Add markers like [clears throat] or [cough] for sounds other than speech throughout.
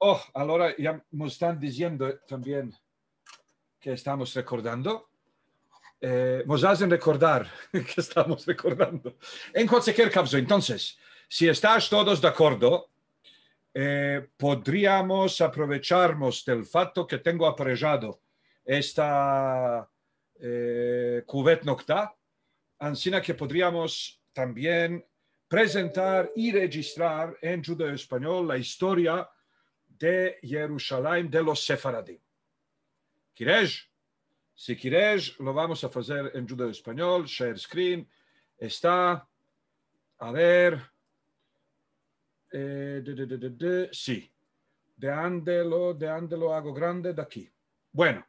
Oh, ahora ya me están diciendo también que estamos recordando. Eh, nos hacen recordar [laughs] que estamos recordando. En cualquier caso, entonces, si estás todos de acuerdo, eh, podríamos aprovecharnos del fato que tengo aparejado esta eh, cubeta nocta, ansina que podríamos también presentar y registrar en judeo español la historia de Jerusalén de los sefaradí. ¿Quieres? Si quieres, lo vamos a hacer en judeo español. Share screen. Está, a ver, eh, de, de, de, sí, de Andelo, lo, de Andelo, hago grande de aquí. Bueno,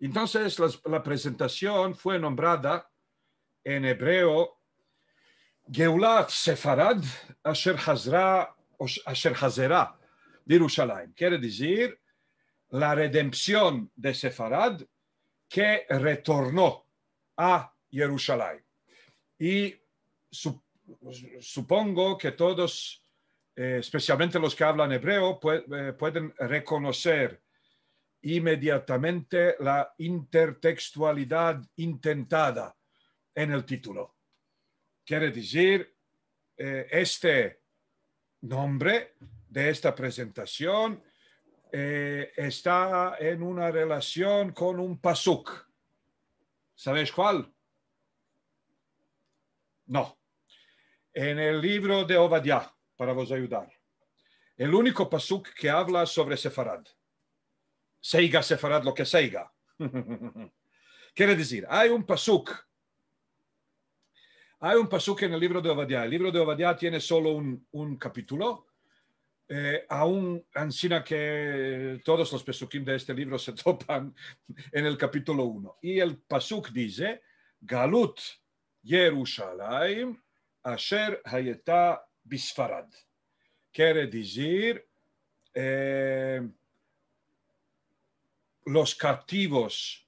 entonces la presentación fue nombrada en hebreo Geulat sefarad Hazra Asher hazra de quiere decir la redención de Sefarad que retornó a Jerusalén. Y supongo que todos, especialmente los que hablan hebreo, pueden reconocer inmediatamente la intertextualidad intentada en el título quiere decir eh, este nombre de esta presentación eh, está en una relación con un pasuk. ¿Sabes cuál? No. En el libro de Ovadia, para vos ayudar. El único pasuk que habla sobre Sefarad. Seiga Sefarad lo que seiga. [laughs] Quiere decir, hay un pasuk hay un pasuk en el libro de Obadiah. El libro de Obadiah tiene solo un, capítulo, eh, aún ansina que todos los pesukim de este libro [laughs] se topan en el capítulo 1. Y el pasuk dice, Galut Yerushalayim asher hayeta bisfarad. Quiere decir, eh, los cautivos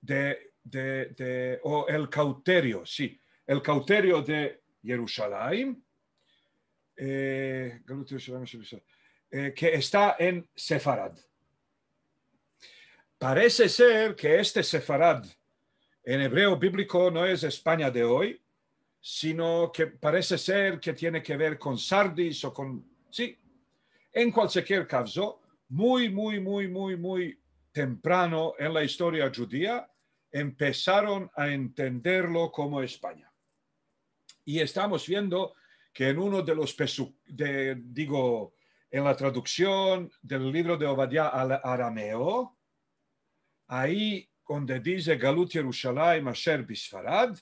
de, de, o el cauterio, sí, el cauterio de Jerusalén, eh, eh, que está en Sefarad. Parece ser que este Sefarad en hebreo bíblico no es España de hoy, sino que parece ser que tiene que ver con Sardis o con... Sí, en cualquier caso, muy, muy, muy, muy, muy temprano en la historia judía, empezaron a entenderlo como España. Y estamos viendo que en uno de los, digo, en la traducción del libro de Obadiah al arameo, ahí donde dice Galut Yerushalayim Asher Bisfarad,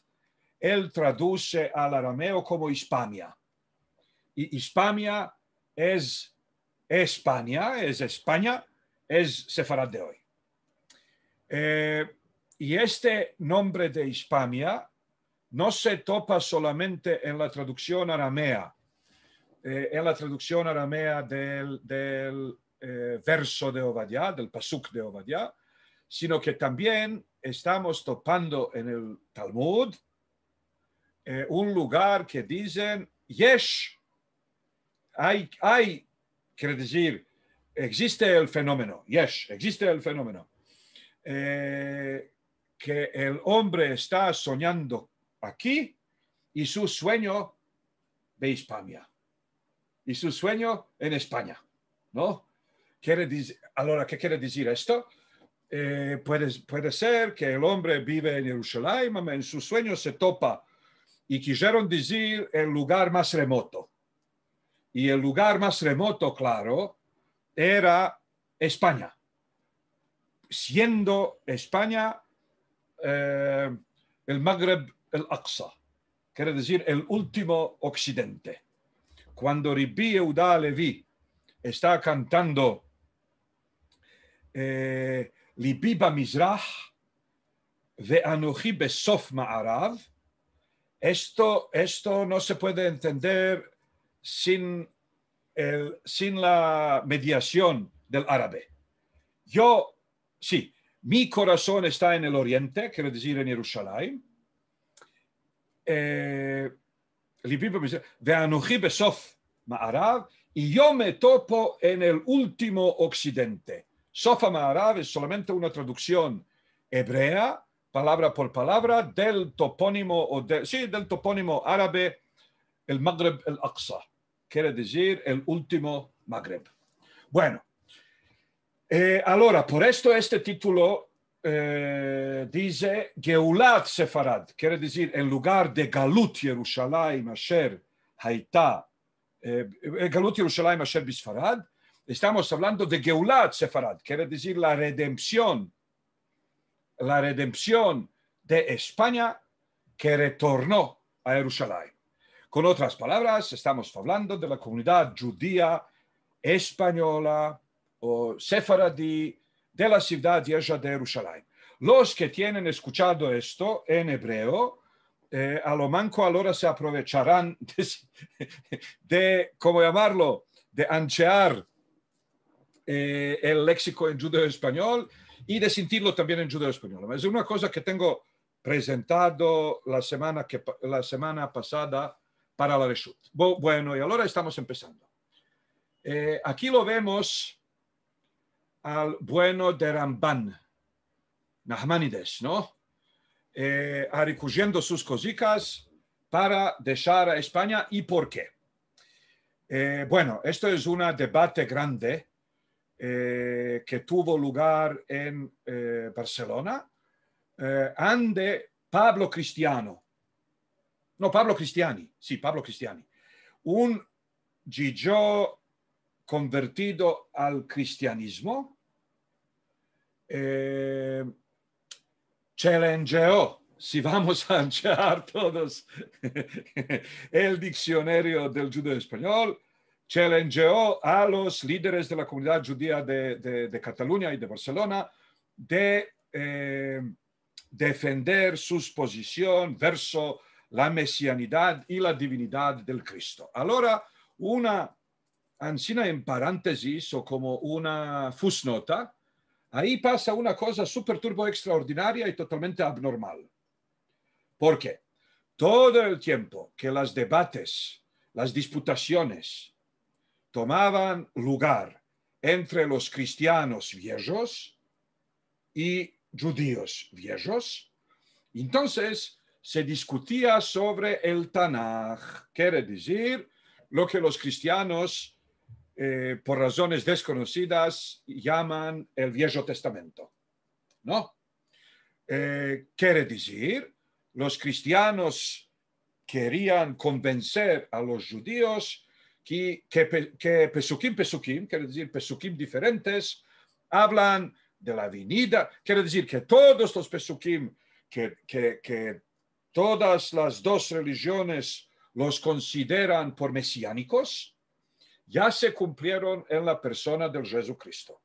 él traduce al arameo como Hispania. Y Hispania es España, es España, es Sefarad de hoy. Eh, y este nombre de Hispania no se topa solamente en la traducción aramea, eh, en la traducción aramea del, eh, verso de Ovadia, del pasuk de Ovadia, sino que también estamos topando en el Talmud eh, un lugar que dicen Yesh, hay, hay, quiere decir, existe el fenómeno, Yesh, existe el fenómeno, que el hombre está soñando aquí y su sueño de Hispania y su sueño en España, ¿no? Quiere decir, ahora, ¿qué quiere decir esto? Eh, puede, puede, ser que el hombre vive en Jerusalén, en su sueño se topa y quisieron decir el lugar más remoto. Y el lugar más remoto, claro, era España, siendo España eh, el Magreb el Aqsa, quiere decir el último occidente. Cuando Ribi Eudá Levi está cantando eh, Libiba Mizrah de Sof Besof Ma'arav, esto, esto no se puede entender sin, el, sin la mediación del árabe. Yo, sí, mi corazón está en el oriente, quiere decir en Jerusalén, y eh, yo me y yo me topo en el último occidente. Sofa maarav es solamente una traducción hebrea, palabra por palabra, del topónimo, o sí, del topónimo árabe, el Magreb el Aqsa, quiere decir el último Magreb. Bueno, eh, ahora, por esto este título eh, dice Geulat Sefarad, quiere decir en lugar de Galut Yerushalayim Asher Haita, eh, eh, Galut Yerushalayim Asher Bisfarad, estamos hablando de Geulat Sefarad, quiere decir la redención, la redención de España que retornó a Jerusalén. Con otras palabras, estamos hablando de la comunidad judía española o sefaradí de la ciudad de Jerusalén. Los que tienen escuchado esto en hebreo, eh, a lo manco ahora se aprovecharán [laughs] de, ¿cómo llamarlo?, de anchear eh, el léxico en judeo-español y de sentirlo también en judeo-español. Es una cosa que tengo presentado la semana, que, la semana pasada para la Reshut. Bueno, y ahora estamos empezando. Eh, aquí lo vemos al bueno de Ramban, Nahmanides, ¿no? Eh, sus cositas para dejar a España y por qué. Eh, bueno, esto es un debate grande eh, que tuvo lugar en eh, Barcelona, ante Pablo Cristiano, no, Pablo Cristiani, sí, Pablo Cristiani, un Gigio convertido al cristianismo, eh, challengeó, si vamos a anchar todos [laughs] el diccionario del judío español, challengeó a los líderes de la comunidad judía de, Cataluña y de Barcelona de eh, defender su posición verso la mesianidad y la divinidad del Cristo. Ahora, una, ansina en paréntesis o como una fusnota, Ahí pasa una cosa súper turbo extraordinaria y totalmente abnormal. Porque todo el tiempo que los debates, las disputaciones tomaban lugar entre los cristianos viejos y judíos viejos, entonces se discutía sobre el Tanaj, quiere decir lo que los cristianos eh, por razones desconocidas, llaman el Viejo Testamento. ¿No? Eh, quiere decir, los cristianos querían convencer a los judíos que, que, Pesukim, Pesukim, quiere decir Pesukim diferentes, hablan de la venida, quiere decir que todos los Pesukim, que todas las dos religiones los consideran por mesiánicos, ya se cumplieron en la persona del Jesucristo.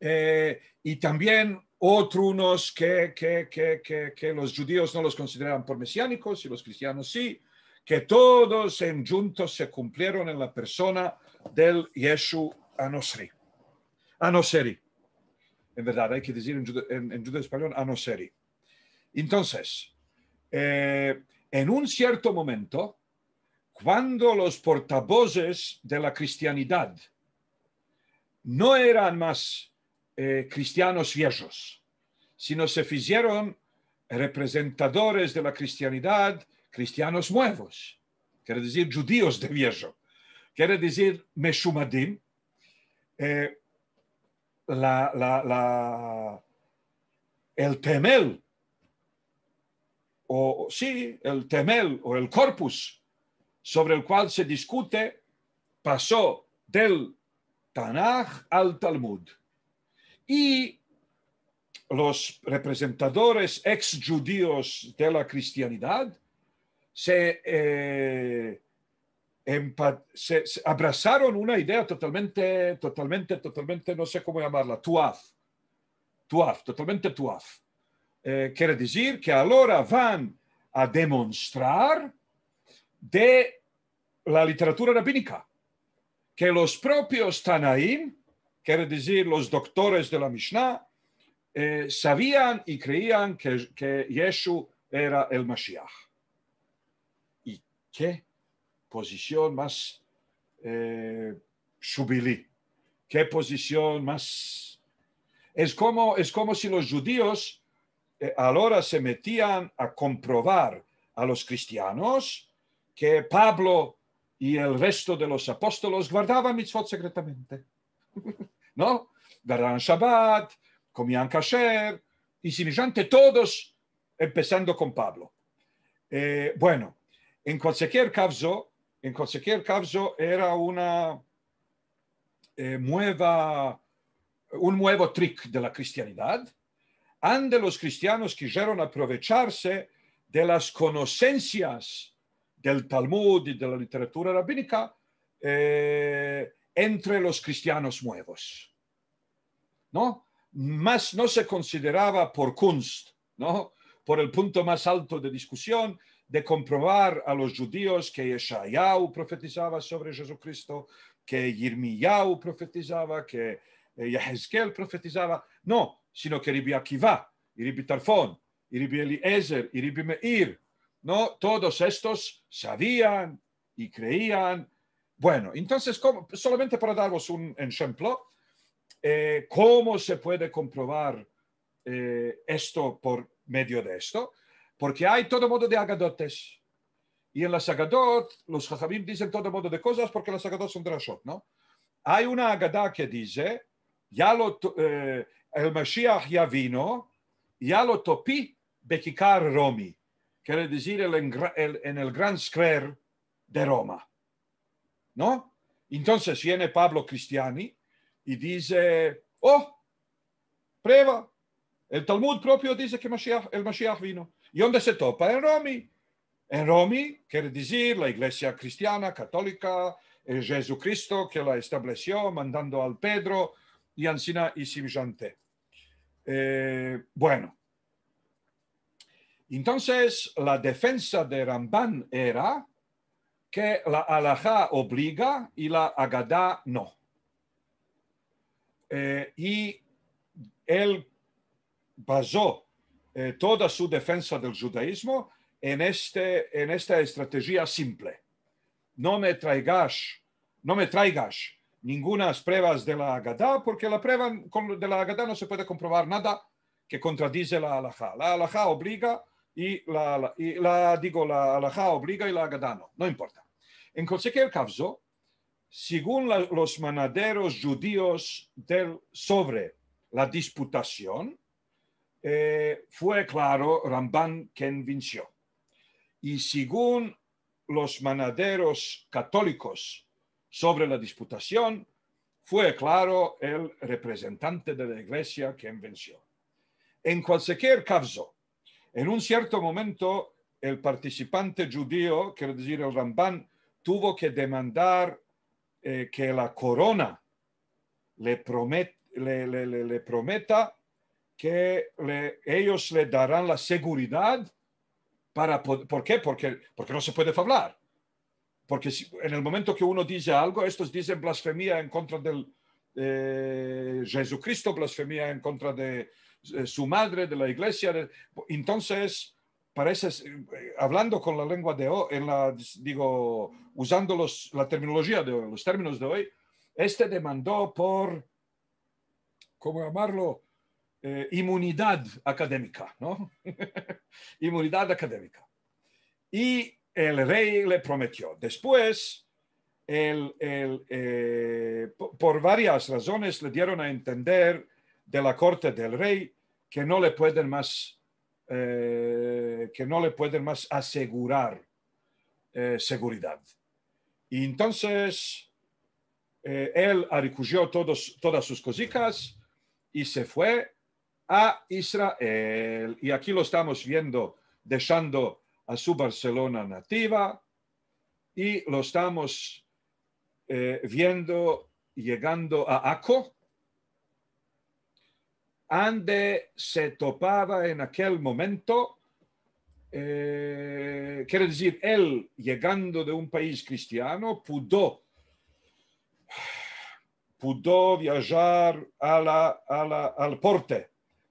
Eh, y también otros que, que, los judíos no los consideran por mesiánicos y los cristianos sí, que todos en juntos se cumplieron en la persona del Yeshu Anosri. Anoseri. En verdad, hay que decir en, en, en español Anoseri. Entonces, eh, en un cierto momento, cuando los portavoces de la cristianidad no eran más eh, cristianos viejos, sino se hicieron representadores de la cristianidad, cristianos nuevos, quiere decir judíos de viejo, quiere decir meshumadim, eh, el temel, o sí, el temel o el corpus sobre el cual se discute pasó del Tanaj al Talmud. Y los representadores ex judíos de la cristianidad eh, se, abrazaron una idea totalmente, totalmente, totalmente, no sé cómo llamarla, tuaf, tuaf, totalmente tuaf. Eh, quiere decir que ahora van a demostrar de la literatura rabínica, que los propios Tanaim, quiere decir los doctores de la Mishnah, eh, sabían y creían que, que era el Mashiach. ¿Y qué posición más eh, ¿Qué posición más... Es como, es como si los judíos eh, ahora se metían a comprobar a los cristianos que Pablo y el resto de los apóstoles guardaban mitzvot secretamente. [laughs] ¿No? Guardaban Shabbat, comían kasher y semejante todos, empezando con Pablo. Eh, bueno, en cualquier caso, en cualquier caso era una nueva, eh, un nuevo trick de la cristianidad, Ande los cristianos quisieron aprovecharse de las conocencias del Talmud y de la literatura rabínica eh, entre los cristianos nuevos. ¿No? Más no se consideraba por Kunst, ¿no? Por el punto más alto de discusión, de comprobar a los judíos que Yeshayahu profetizaba sobre Jesucristo, que Yirmiyahu profetizaba, que eh, Yehezkel profetizaba. No, sino que Ribi Akiva, Ribi Tarfon, Ribi Eliezer, Ribi Meir, ¿no? Todos estos sabían y creían. Bueno, entonces, ¿cómo? solamente para daros un ejemplo, eh, ¿cómo se puede comprobar eh, esto por medio de esto? Porque hay todo modo de agadotes. Y en la Sagadot, los Jajamim dicen todo modo de cosas porque las Sagadot son drashot, ¿no? Hay una agada que dice, ya lo, eh, el Mashiach ya vino, ya lo topí Bekikar Romi quiere decir en el Grand Square de Roma. ¿No? Entonces viene Pablo Cristiani y dice, oh, prueba, el Talmud propio dice que el Mashiach vino. ¿Y dónde se topa? En Romi. En Romi quiere decir la iglesia cristiana, católica, eh, Jesucristo que la estableció mandando al Pedro y Ancina y Simjante. Eh, bueno, entonces, la defensa de Ramban era que la halajá obliga y la agadá no. Eh, y él basó eh, toda su defensa del judaísmo este, en, esta estrategia simple. No me traigas, no me traigas ninguna pruebas de la Agadá, porque la prueba de la Agadá no se puede comprobar nada que contradice la halajá. La halajá obliga, y la, digo, la alajá obliga y la gadano, no importa. En cualquier caso, según los manaderos judíos del, sobre la disputación, eh, fue claro Ramban quien venció. Y según los manaderos católicos sobre la disputación, fue claro el representante de la iglesia quien venció. En cualquier caso, en un cierto momento, el participante judío, quiero decir el Ramban, tuvo que demandar eh, que la corona le, prometa que ellos le darán la seguridad para... ¿Por qué? Porque, porque no se puede hablar. Porque en el momento que uno dice algo, estos dicen blasfemia en contra del eh, Jesucristo, blasfemia en contra de, eh, su madre, de la iglesia. entonces, parece eh, hablando con la lengua de hoy, digo, usando los, la terminología de los términos de hoy, este demandó por, ¿cómo llamarlo? Eh, inmunidad académica, ¿no? [laughs] inmunidad académica. Y el rey le prometió. Después, por varias razones le dieron a entender de la corte del rey que no le pueden más, eh, que no le pueden más asegurar eh, seguridad. Y entonces eh, él recogió todos, todas sus cositas y se fue a Israel. Y aquí lo estamos viendo, dejando a su Barcelona nativa y lo estamos viendo llegando a Aco, ande se topaba en aquel momento, eh, quiere decir, él llegando de un país cristiano pudo, pudo viajar a al porte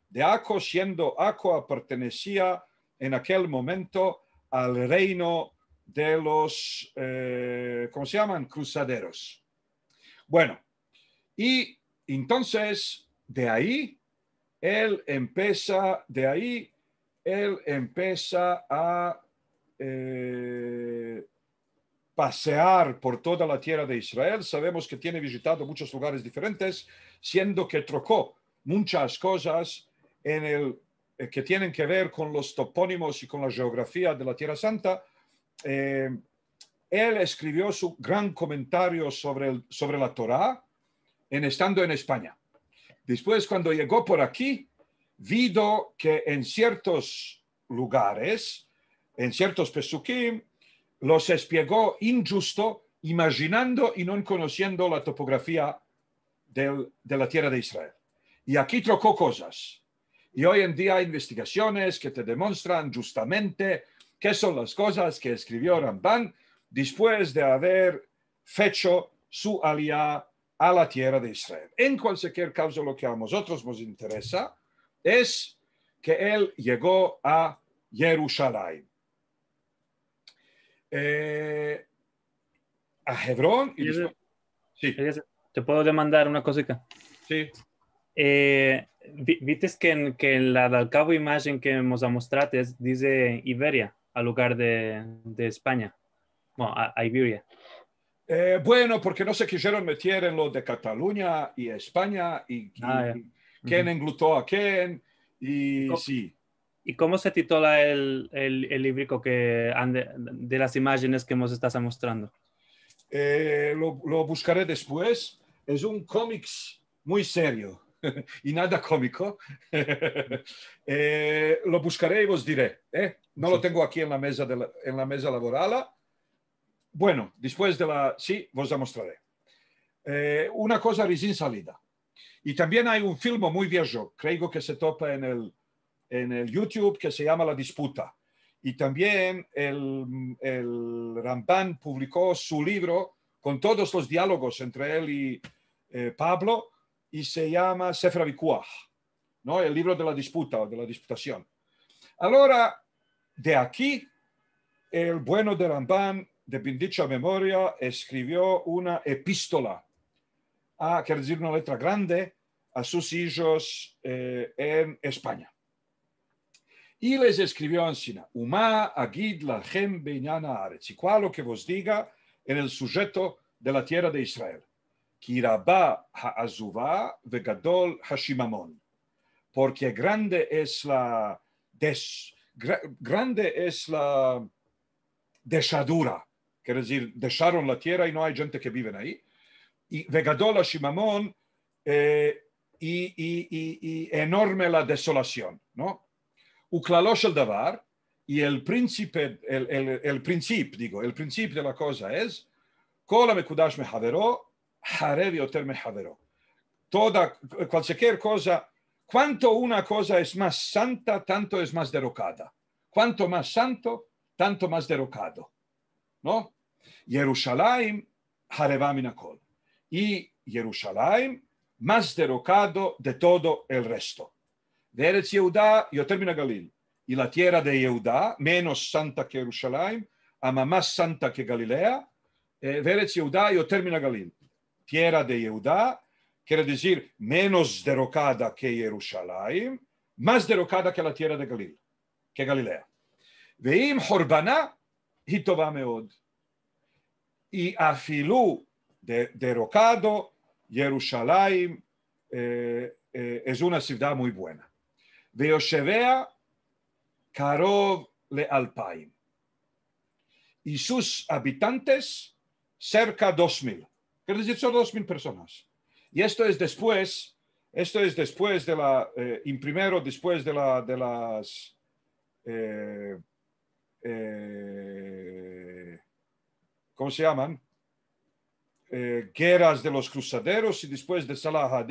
de Aco, siendo Aco pertenecía en aquel momento al reino de los, eh, ¿cómo se llaman? Cruzaderos. Bueno, y entonces de ahí él empieza de ahí, él empieza a eh, pasear por toda la tierra de Israel. Sabemos que tiene visitado muchos lugares diferentes, siendo que trocó muchas cosas en el, eh, que tienen que ver con los topónimos y con la geografía de la Tierra Santa. Eh, él escribió su gran comentario sobre, sobre la Torá en estando en España. Después, cuando llegó por aquí, vido que en ciertos lugares, en ciertos pesuquim, los espiegó injusto, imaginando y no conociendo la topografía de la tierra de Israel. Y aquí trocó cosas. Y hoy en día hay investigaciones que te demuestran justamente qué son las cosas que escribió Ramban después de haber hecho su aliado a la tierra de Israel. En cualquier caso, lo que a nosotros nos interesa es que él llegó a Jerusalén. Eh, a Hebrón. Sí. Te puedo demandar una cosita. Sí. Eh, Viste que en, que la del cabo imagen que nos mostraste dice Iberia al lugar de, de España, bueno, a Iberia. Eh, bueno, porque no se quisieron meter en lo de Cataluña y España y, ah, quién englutó a quién y sí. ¿Y cómo se titula el, el, el que de las imágenes que nos estás mostrando? Eh, lo, buscaré después. Es un cómics muy serio [laughs] y nada cómico. [laughs] Eh, lo buscaré y os diré. No lo tengo aquí en la mesa, de en la mesa laboral bueno, después de la... Sí, os la mostraré. Eh, una cosa sin salida. Y también hay un film muy viejo, creo que se topa en el, en el YouTube, que se llama La Disputa. Y también el, el Ramban publicó su libro con todos los diálogos entre él y eh, Pablo y se llama Sefra ¿no? el libro de la disputa o de la disputación. Ahora, de aquí, el bueno de Ramban de dicha memoria, escribió una epístola, a, ah, que decir, una letra grande, a sus hijos eh, en España. Y les escribió Sina, Uma agid la gem aretz, y cual lo que vos diga en el sujeto de la tierra de Israel. ha azuva vegadol hashimamon. Porque grande es la des, grande es la deshadura Quiere decir, dejaron la tierra y no hay gente que vive ahí. Y Vegadola Shimamón eh, y, enorme la desolación, ¿no? Uclalosh el Davar y el príncipe, el, principio, digo, el principio de la cosa es, Kola Harevi Oter Toda, cualquier cosa, cuanto una cosa es más santa, tanto es más derrocada. Cuanto más santo, tanto más derrocado. ¿No? ירושלים הרבה מן הכל. היא ירושלים, מס דה רוקדו דה דתודו אל רסטו. וארץ יהודה יותר מן הגליל. היא לטיירה דה יהודה, מנוס סנטה כירושלים, הממס סנטה כגליליה, אה, וארץ יהודה יותר מן הגליל. טיירה דה יהודה, כרדיזיר dizer menos רוקדה כירושלים, מס דה רוקדה que דה גליל, כגליליה. ואם חורבנה, היא טובה מאוד. y afilú, de, derrocado, Jerusalén eh, eh, es una ciudad muy buena. Veoshevea, Karov le Alpaim. Y sus habitantes, cerca de 2.000. Quiere decir, son dos mil personas. Y esto es después, esto es después de la, eh, primero, después de, la, de las ¿cómo se llaman? Eh, guerras de los cruzaderos y después de Salah ad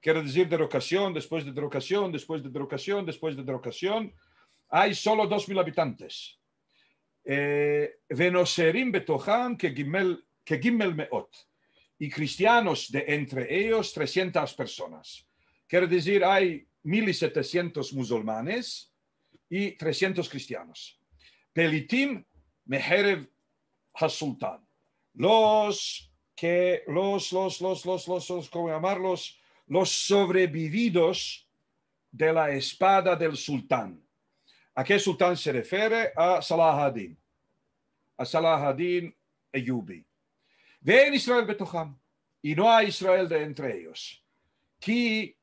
quiere decir derocación, después de derocación, después de derocación, después de derocación, hay solo 2.000 habitantes. Eh, Venoserim Betoham que Gimel Meot y cristianos de entre ellos 300 personas. Quiere decir, hay 1.700 musulmanes y 300 cristianos. Pelitim Meherev sultán Los que, los, los, los, los, los, los, llamarlos? Los sobrevividos de la espada del sultán. ¿A qué sultán se refiere? A Salah A Salah ad-Din Ven Israel Betoham. Y no hay Israel de entre ellos. Ki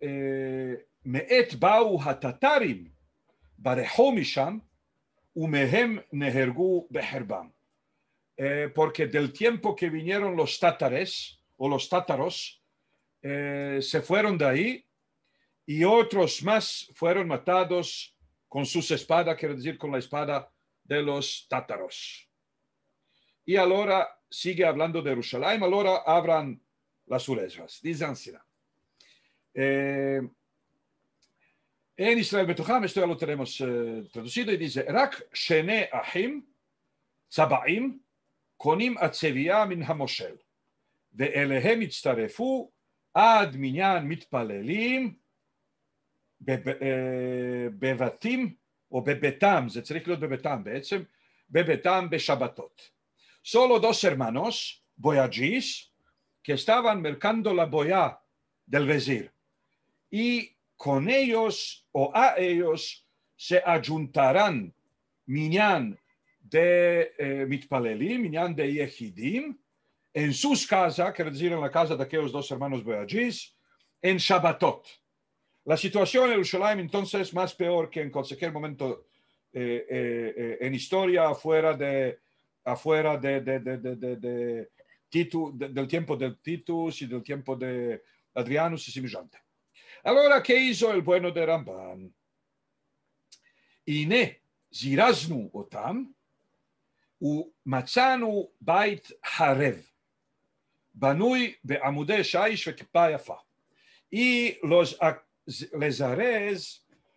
eh, me'et bau hatatarim barehomisham. Umehem Nehergu Beherbam. Eh, porque del tiempo que vinieron los tátares o los tátaros, eh, se fueron de ahí y otros más fueron matados con sus espadas, quiero decir, con la espada de los tátaros. Y ahora sigue hablando de Jerusalén, ahora abran las orejas, dice así. Eh, אין ישראל בתוכם, יש תואלות רמוס הייתי זה, רק שני אחים, צבעים, קונים הצבייה מן המושל, ואליהם הצטרפו עד מניין מתפללים אה, בבתים, או בביתם, זה צריך להיות בביתם בעצם, בביתם בשבתות. סולו דו סרמנוס, boyagis, que estaban mercando la boya היא con ellos o a ellos se ayuntarán Miñán de eh, minyan de yehidim, en sus casas, quiere decir en la casa de aquellos dos hermanos boagis, en Shabbatot. La situación en Jerusalén entonces más peor que en cualquier momento eh, eh, eh, en historia afuera de afuera de, del tiempo de Titus y del tiempo de Adrianus y semejante. Allora, ¿qué hizo el bueno de Ramban? Ine ziraznu otam u machanu bait harev, banui De shaish ve'kipa yafa. Y los les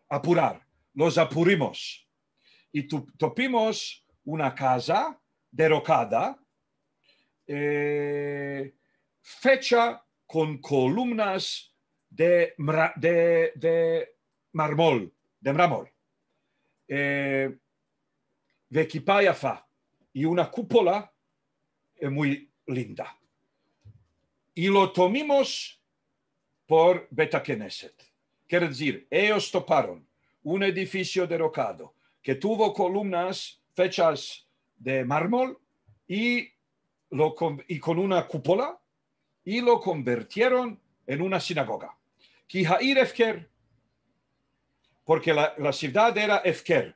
apurar, los apurimos. Y topimos una casa derocada, eh, fecha con columnas de, de, de mármol, de mármol. Eh, y una cúpula eh, muy linda. Y lo tomamos por Beta Knesset. Quiere decir, ellos toparon un edificio derrocado que tuvo columnas fechas de mármol y, lo, y con una cúpula y lo convirtieron en una sinagoga. Kihair Efker, porque la, la, ciudad era Efker.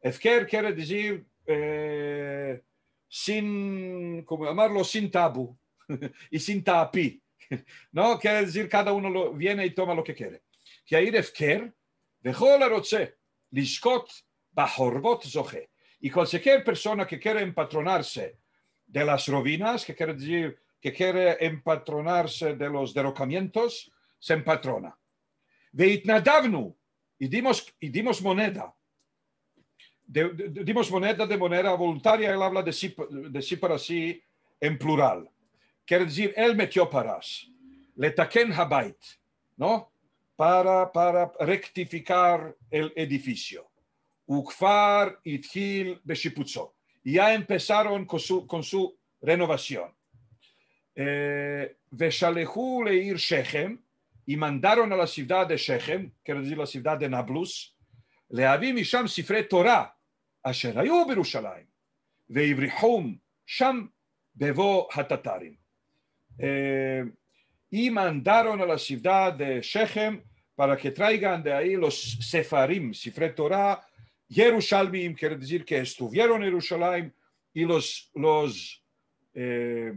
Efker quiere decir eh, sin, como llamarlo, sin tabú [laughs] y sin tapi, [laughs] no, quiere decir cada uno lo, viene y toma lo que quiere. Kihair Efker dejó la roche, liscot bahorbot zoje. Y cualquier persona que quiera empatronarse de las rovinas, que quiere decir que quiere empatronarse de los derrocamientos, se empatrona. Veitnadavnu, y dimos, y dimos moneda. De, dimos moneda de manera voluntaria, él habla de sí, de sí para sí en plural. Quiere decir, él metió paras. Letaken habait, ¿no? Para, para rectificar el edificio. Ukfar, Itgil, Beshiputso. ya empezaron con su, con su renovación. אה, ושלחו לעיר שכם, עם מנדרון על הסבדה דשכם, כרזיל כן, לא דה נבלוס, להביא משם ספרי תורה, אשר היו בירושלים, והבריחום שם בבוא הטטרים. אם אה, אנדרון על הסבדה שכם, פרקטרייגן דהאי לו ספרים, ספרי תורה, ירושלמיים, כרדזיר כן, כאסטוביירון ירושלים, אילוס לוז אה,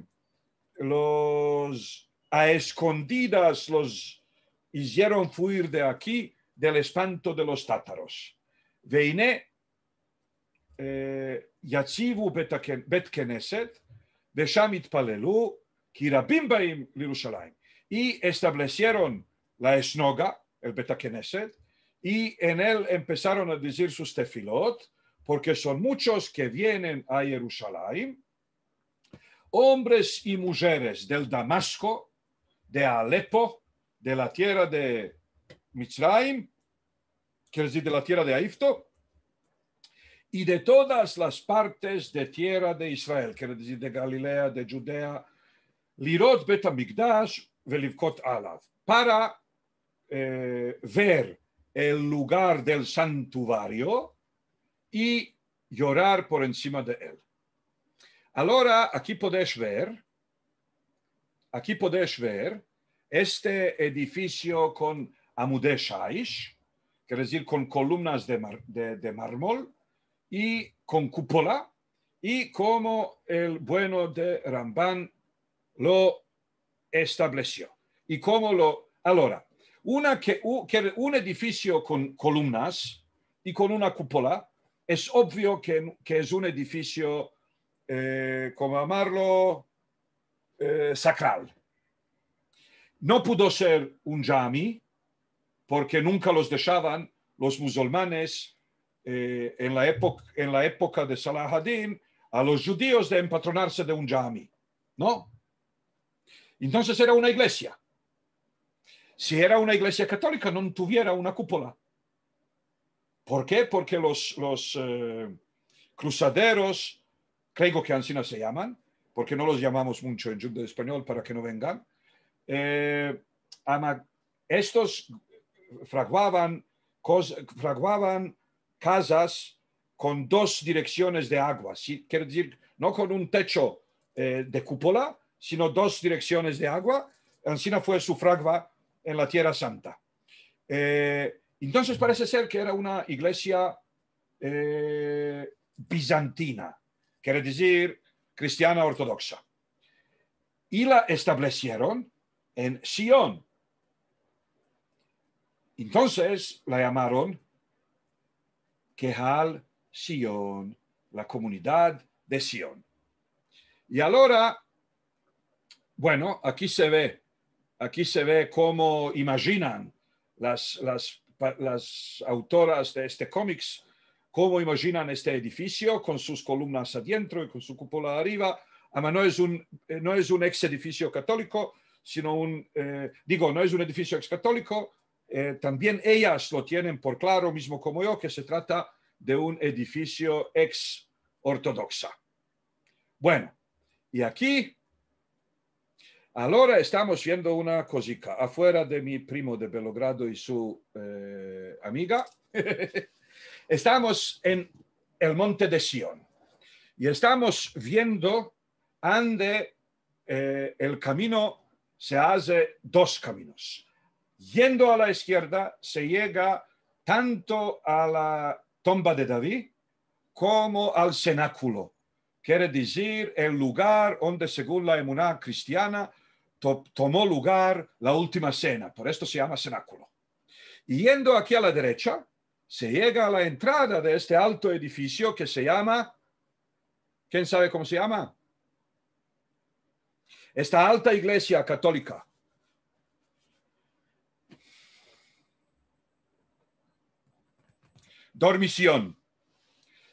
los a escondidas los hicieron fuir de aquí del espanto de los tátaros. Veiné eh, Yachivu Betkeneset, Beshamit Palelu, Kirabimbaim Baim Y establecieron la esnoga, el Betakeneset, y en él empezaron a decir sus tefilot, porque son muchos que vienen a Jerusalén hombres y mujeres del Damasco, de Alepo, de la tierra de Mitzrayim, quiere decir de la tierra de Aifto, y de todas las partes de tierra de Israel, quiere decir de Galilea, de Judea, Lirot Betamigdash, Velivkot Alav, para eh, ver el lugar del santuario y llorar por encima de él. Allora, aquí podéis ver, aquí podéis ver este edificio con amudeshaish, quiere decir con columnas de, mármol y con cúpula, y como el bueno de Ramban lo estableció. Y cómo lo... ahora una que, un edificio con columnas y con una cúpula es obvio que es un edificio eh, como amarlo, eh, sacral. No pudo ser un yami porque nunca los dejaban los musulmanes eh, en, la época, en la época de Salah ad a los judíos de empatronarse de un yami, ¿no? Entonces era una iglesia. Si era una iglesia católica, no tuviera una cúpula. ¿Por qué? Porque los, los cruzaderos creo que ancina se llaman, porque no los llamamos mucho en de español para que no vengan. Eh, estos fraguaban, fraguaban casas con dos direcciones de agua, Quiero decir, no con un techo eh, de cúpula, sino dos direcciones de agua. Ancina fue su fragua en la Tierra Santa. Eh, entonces parece ser que era una iglesia bizantina, quiere decir cristiana ortodoxa. Y la establecieron en Sion. Entonces la llamaron Kehal Sion, la comunidad de Sion. Y ahora, bueno, aquí se ve, aquí se ve cómo imaginan las, las autoras de este cómics cómo imaginan este edificio con sus columnas adentro y con su cúpula arriba. Además, no es un, eh, no es un ex edificio católico, sino un, eh, digo, no es un edificio ex católico. Eh, también ellas lo tienen por claro, mismo como yo, que se trata de un edificio ex ortodoxa. Bueno, y aquí Ahora estamos viendo una cosica afuera de mi primo de Belogrado y su amiga. [laughs] [laughs] Estamos en el monte de Sión y estamos viendo ande eh, el camino se hace dos caminos. Yendo a la izquierda se llega tanto a la tumba de David como al cenáculo, quiere decir el lugar donde según la emuná cristiana tomó lugar la última cena, por esto se llama cenáculo. yendo aquí a la derecha, se llega a la entrada de este alto edificio que se llama, ¿quién sabe cómo se llama? Esta alta iglesia católica. Dormición.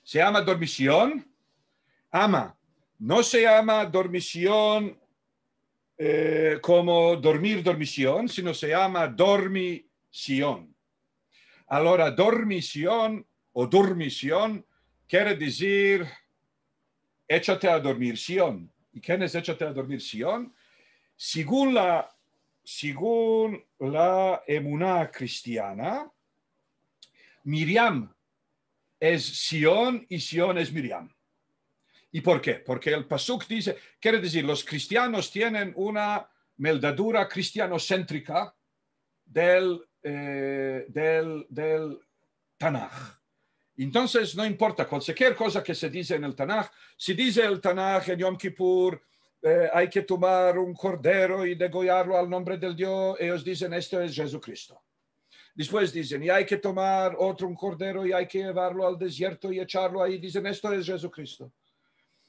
Se llama dormición. Ama. No se llama dormición eh, como dormir, dormición, sino se llama dormición Allora, dormición o dormición quiere decir échate a dormir, Sion. ¿Y quién es échate a dormir, Sion? Según la, según la emuná cristiana, Miriam es Sion y Sion es Miriam. ¿Y por qué? Porque el Pasuk dice, quiere decir, los cristianos tienen una meldadura cristianocéntrica del eh, del, del Tanaj. Entonces, no importa, cualquier cosa que se dice en el Tanaj, si dice el Tanaj en Yom Kippur, eh, hay que tomar un cordero y degollarlo al nombre del Dios, ellos dicen, esto es Jesucristo. Después dicen, y hay que tomar otro un cordero y hay que llevarlo al desierto y echarlo ahí, dicen, esto es Jesucristo.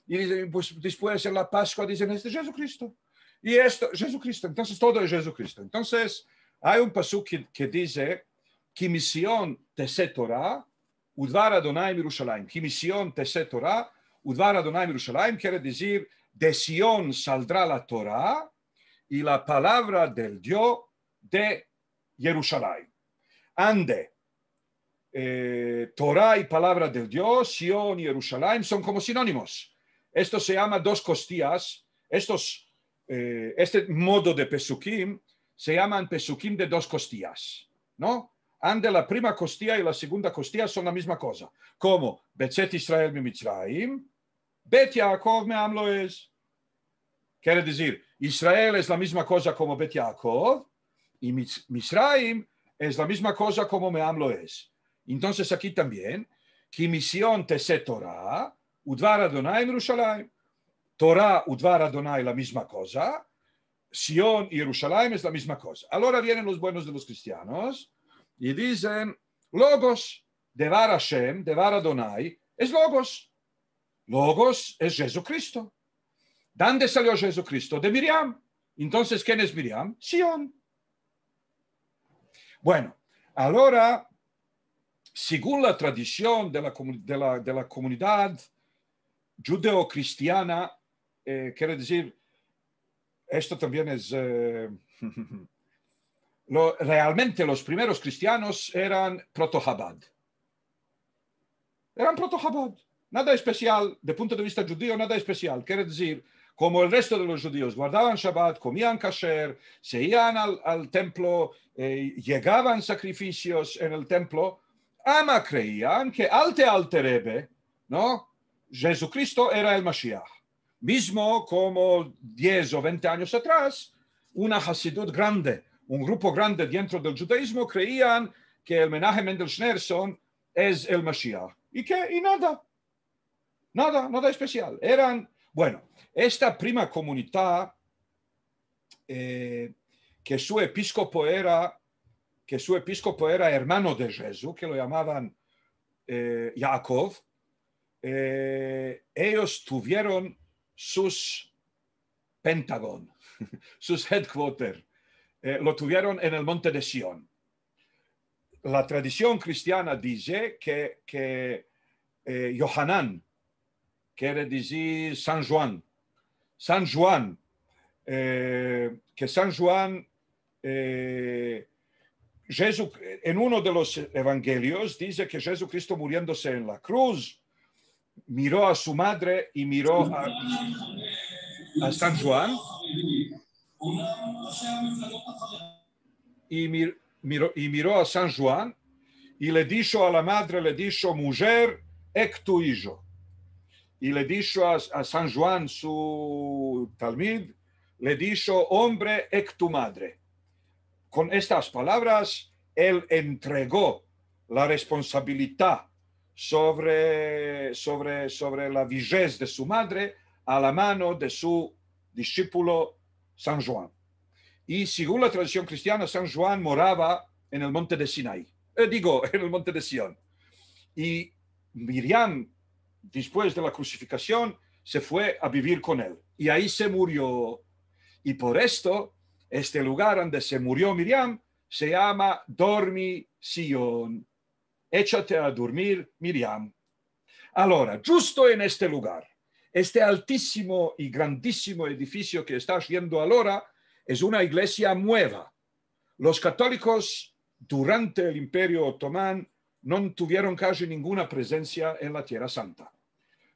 Y pues, después en la Pascua dicen, esto es Jesucristo. Y esto, Jesucristo, entonces todo es Jesucristo. Entonces, hay un pasú que, dice, Quimisión misión Torah, Udvar Adonai Yerushalayim. Quimisión tese Torah, Udvar Adonai Yerushalayim quiere decir, de Sion saldrá la Torah y la palabra del Dios de Jerusalén. Ande, eh, Torah y palabra del Dios, Sion y Jerusalén son como sinónimos. Esto se llama dos costillas. Estos, eh, este modo de Pesukim se llaman pesukim de dos costillas, ¿no? Ande la primera costilla y la segunda costilla son la misma cosa. Como Betzet Israel mi Mitzrayim, Bet Yaakov me es. Quiere decir, Israel es la misma cosa como Bet Yaakov y Mitzrayim es la misma cosa como me es. Entonces aquí también, que misión te se Torah, Udvar Adonai en Torah, Udvar Adonai, la misma cosa, Sion y Jerusalén es la misma cosa. Ahora vienen los buenos de los cristianos y dicen, Logos, Devar Hashem, Devar Adonai, es Logos. Logos es Jesucristo. ¿Dónde salió Jesucristo? De Miriam. Entonces, ¿quién es Miriam? Sion. Bueno, ahora, según la tradición de la, comunidad judeocristiana eh, quiere decir, esto también es... Eh, [laughs] realmente los primeros cristianos eran proto-Habad. Eran proto-Habad. Nada especial, de punto de vista judío, nada especial. Quiere decir, como el resto de los judíos, guardaban Shabbat, comían kasher, se iban al, templo, eh, llegaban sacrificios en el templo. Ama creían que alte alterebe, ¿no? Jesucristo era el Mashiach mismo como 10 o 20 años atrás, una Hasidut grande, un grupo grande dentro del judaísmo creían que el homenaje a es el Mashiach. ¿Y qué? Y nada. Nada, nada especial. Eran, bueno, esta prima comunidad eh, que su episcopo era que su episcopo era hermano de Jesús, que lo llamaban eh, Jacob, eh, ellos tuvieron sus Pentagon, [laughs] sus headquarters, eh, lo tuvieron en el monte de Sion. La tradición cristiana dice que, que eh, quiere decir San Juan, San Juan, eh, que San Juan, eh, Jesús, en uno de los evangelios dice que Jesucristo muriéndose en la cruz, miró a su madre y miró a, San Juan y, miró, y miró a San Juan y le dijo a la madre, le dijo, mujer, ec tu hijo. Y le dijo a, San Juan, su talmid, le dijo, hombre, ec tu madre. Con estas palabras, él entregó la responsabilidad sobre, sobre, sobre la vejez de su madre a la mano de su discípulo San Juan. Y según la tradición cristiana, San Juan moraba en el monte de Sinai, eh, digo, [laughs] en el monte de Sión. Y Miriam, después de la crucificación, se fue a vivir con él. Y ahí se murió. Y por esto, este lugar donde se murió Miriam se llama Dormi Sion échate a dormir, Miriam. Ahora, justo en este lugar, este altísimo y grandísimo edificio que estás viendo ahora es una iglesia nueva. Los católicos durante el Imperio Otomán no tuvieron casi ninguna presencia en la Tierra Santa.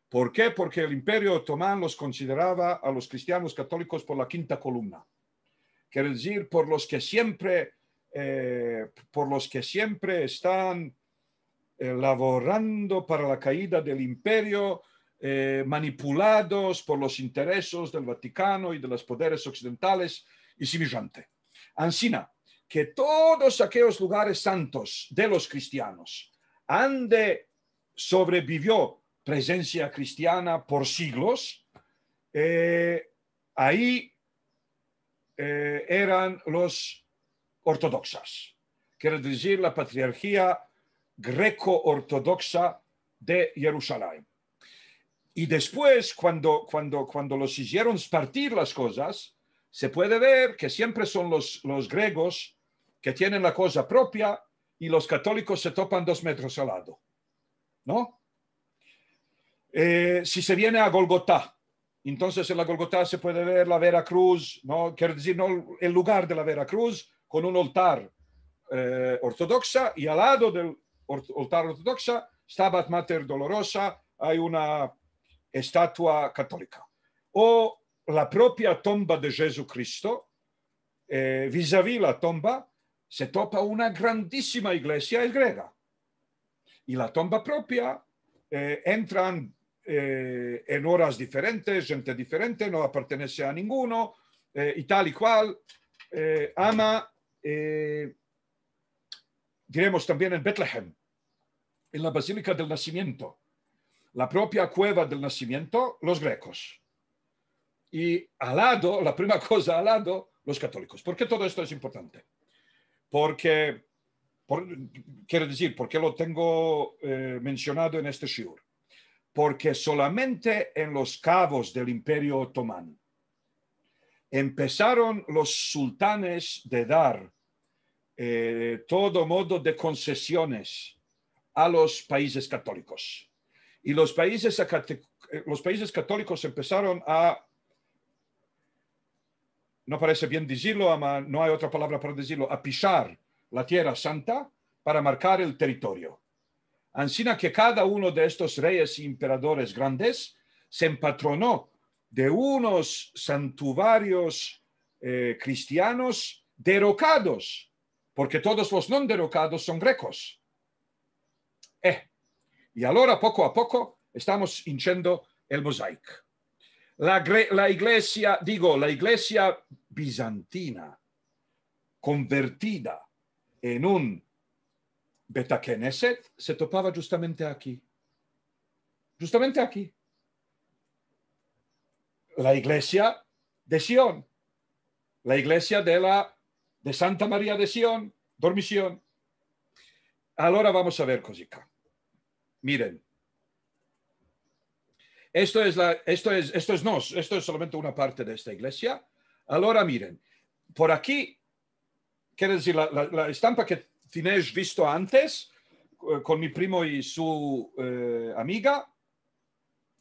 ¿Por qué? Porque el Imperio Otomán los consideraba a los cristianos católicos por la quinta columna. Quiere decir, por los que siempre, eh, por los que siempre están eh, laborando para la caída del imperio, eh, manipulados por los intereses del Vaticano y de los poderes occidentales y semejante. Ansina, que todos aquellos lugares santos de los cristianos donde sobrevivió presencia cristiana por siglos, eh, ahí eran los ortodoxas, quiere decir la patriarquía greco-ortodoxa de Jerusalén. Y después, cuando, cuando, cuando los hicieron partir las cosas, se puede ver que siempre son los, los griegos que tienen la cosa propia y los católicos se topan dos metros al lado. ¿No? Eh, si se viene a Golgotá, entonces en la Golgotá se puede ver la Vera Cruz ¿no? Quiero decir, el lugar de la Vera Cruz con un altar eh, ortodoxa y al lado del, altar ortodoxa, Stabat Mater Dolorosa, hay una estatua católica. O la propia tomba de Jesucristo, vis a vis la tomba, se topa una grandísima iglesia griega. Y la tomba propia eh, entran eh, en horas diferentes, gente diferente, no pertenece a ninguno, eh, y tal y cual. ama, diremos también en Bethlehem, en la Basílica del Nacimiento, la propia cueva del Nacimiento, los grecos. Y al lado, la primera [laughs] cosa al lado, los católicos. ¿Por qué todo esto es importante? Porque, quiero decir, porque lo tengo eh, mencionado en este shiur? Porque solamente en los cabos del Imperio Otomán empezaron los sultanes de dar eh, todo modo de concesiones a los países católicos. Y los países, eh, los países católicos empezaron a, no parece bien decirlo, no hay otra palabra para decirlo, a pisar la tierra santa para marcar el territorio. Ansina que cada uno de estos reyes y emperadores grandes se empatronó de unos santuarios eh, cristianos derrocados, porque todos los no derrocados son grecos. è. Eh, y ahora poco a poco estamos hinchando el mosaico. La, la iglesia, digo, la iglesia bizantina convertida en un Betakeneset se topaba justamente aquí. Justamente aquí. La iglesia de Sion. La iglesia de, de Santa María de Sion, Dormición. Ahora vamos a ver Cosica. Miren. Esto es, la, esto es, esto es no, esto es solamente una parte de esta iglesia. Ahora miren, por aquí, quiere decir, la, estampa que tenéis visto antes eh, con mi primo y su eh, amiga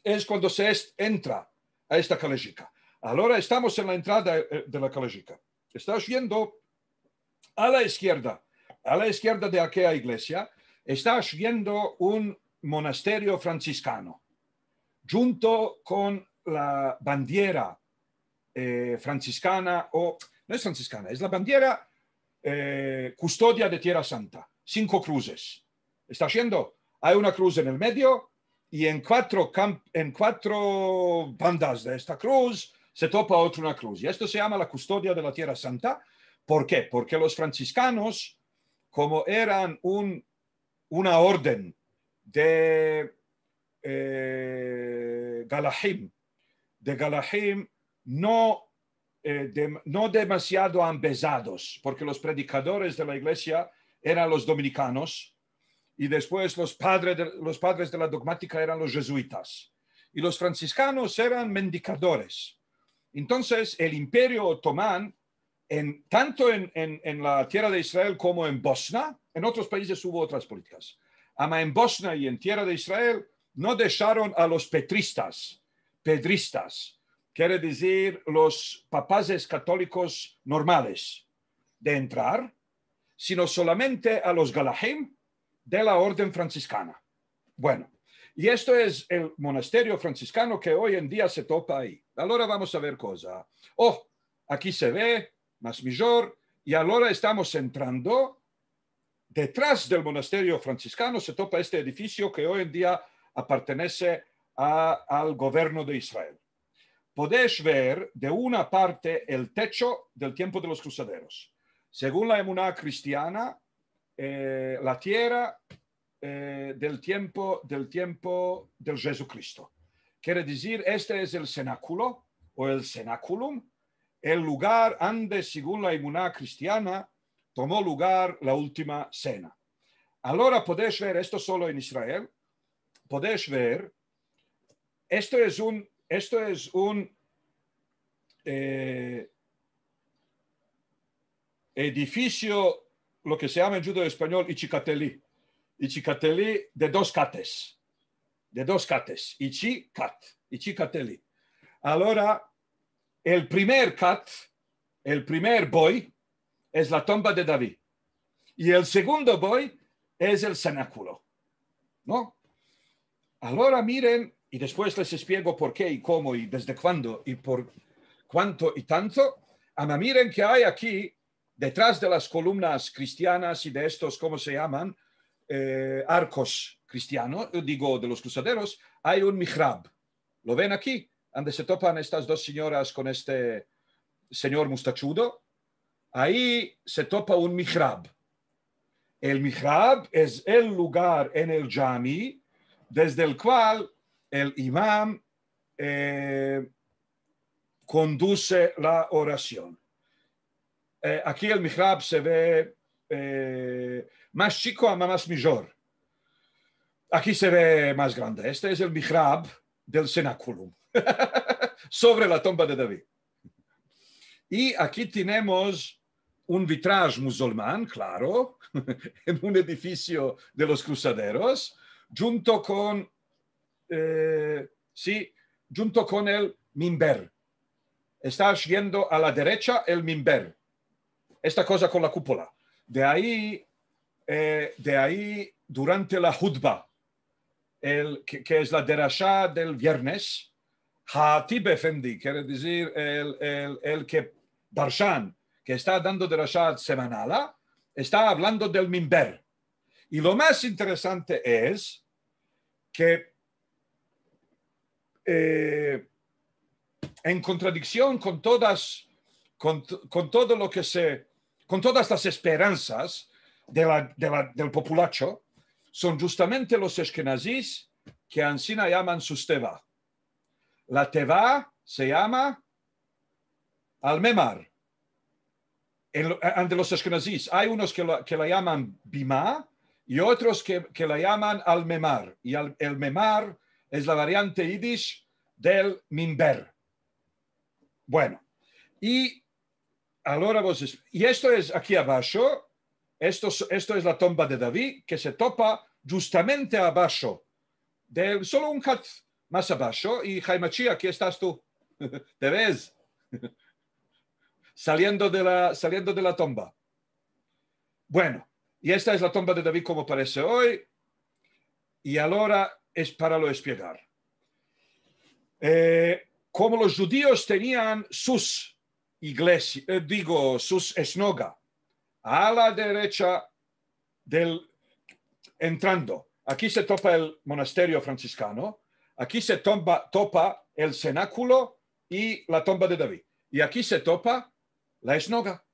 es cuando se entra a esta calegica. Ahora estamos en la entrada eh, de la calegica. Estás viendo a la izquierda a la izquierda de aquella iglesia, está subiendo un monasterio franciscano, junto con la bandera eh, franciscana, o no es franciscana, es la bandera eh, custodia de Tierra Santa, cinco cruces. Está haciendo. hay una cruz en el medio y en cuatro, en cuatro bandas de esta cruz se topa otra cruz. Y esto se llama la custodia de la Tierra Santa. ¿Por qué? Porque los franciscanos como eran una orden de eh, Galahim, de Galahim no, eh, no demasiado ambesados, porque los predicadores de la iglesia eran los dominicanos y después los padres los padres de la dogmática eran los jesuitas y los franciscanos eran mendicadores. Entonces el imperio otomán en, tanto en, la tierra de Israel como en Bosnia, en otros países hubo otras políticas. Ama en Bosnia y en tierra de Israel no dejaron a los petristas, pedristas, quiere decir los papases católicos normales, de entrar, sino solamente a los galahim de la orden franciscana. Bueno, y esto es el monasterio franciscano que hoy en día se topa ahí. Ahora vamos a ver cosa. Oh, aquí se ve más mayor, y ahora estamos entrando detrás del monasterio franciscano, se topa este edificio que hoy en día pertenece al gobierno de Israel. Podéis ver de una parte el techo del tiempo de los cruzaderos. Según la emuná cristiana, eh, la tierra eh, del tiempo del tiempo del Jesucristo. Quiere decir, este es el cenáculo o el cenáculum el lugar donde, según la inmunidad cristiana, tomó lugar la última cena. Ahora podéis ver, esto solo en Israel, podéis ver, esto es un, esto es un eh, edificio, lo que se llama en judo español, y icicateli de dos cates, de dos cates, y icicateli. Ahora, el primer cat, el primer boy, es la tumba de David. Y el segundo boy es el cenáculo. ¿No? Ahora miren, y después les explico por qué y cómo y desde cuándo y por cuánto y tanto. Ahora miren que hay aquí, detrás de las columnas cristianas y de estos, ¿cómo se llaman? Eh, arcos cristianos, digo, de los cruzaderos, hay un mihrab. ¿Lo ven aquí? donde se topan estas dos señoras con este señor mustachudo, ahí se topa un mihrab. El mihrab es el lugar en el jami desde el cual el imam eh, conduce la oración. Eh, aquí el mihrab se ve eh, más chico a más mayor. Aquí se ve más grande. Este es el mihrab del cenáculo. [laughs] sobre la tumba de David. Y aquí tenemos un vitraje musulmán, claro, [laughs] en un edificio de los cruzaderos, junto con, eh, sí, junto con el mimber. Estás viendo a la derecha el mimber, esta cosa con la cúpula. De ahí, eh, de ahí durante la hudba que, es la derashá del viernes, Hatib Efendi quiere decir el, el, el que Barshan, que está dando de Rashad semanal, ¿ah? está hablando del Mimber. Y lo más interesante es que eh, en contradicción con todas, con, todo lo que se, con todas las esperanzas de del populacho, son justamente los eskenazis que ansina llaman susteva. La Teba se llama Almemar. Ante los Ashkenazis hay unos que la, llaman bima y otros que, la llaman Almemar. Y el Memar es la variante yiddish del Mimber. Bueno, y ahora Y esto es aquí abajo, esto, es la tumba de David, que se topa justamente abajo, de solo un cat más abajo y Jaimachi, aquí estás tú. [laughs] ¿Te ves? saliendo, de la, saliendo de la tumba. Bueno, y esta es la tumba de David como parece hoy. Y ahora es para lo explicar. Eh, como los judíos tenían sus iglesias, eh, digo, sus esnoga, a la derecha del entrando. Aquí se topa el monasterio franciscano Aquí se topa el cenáculo y la tumba de David. Y aquí se topa la esnoga.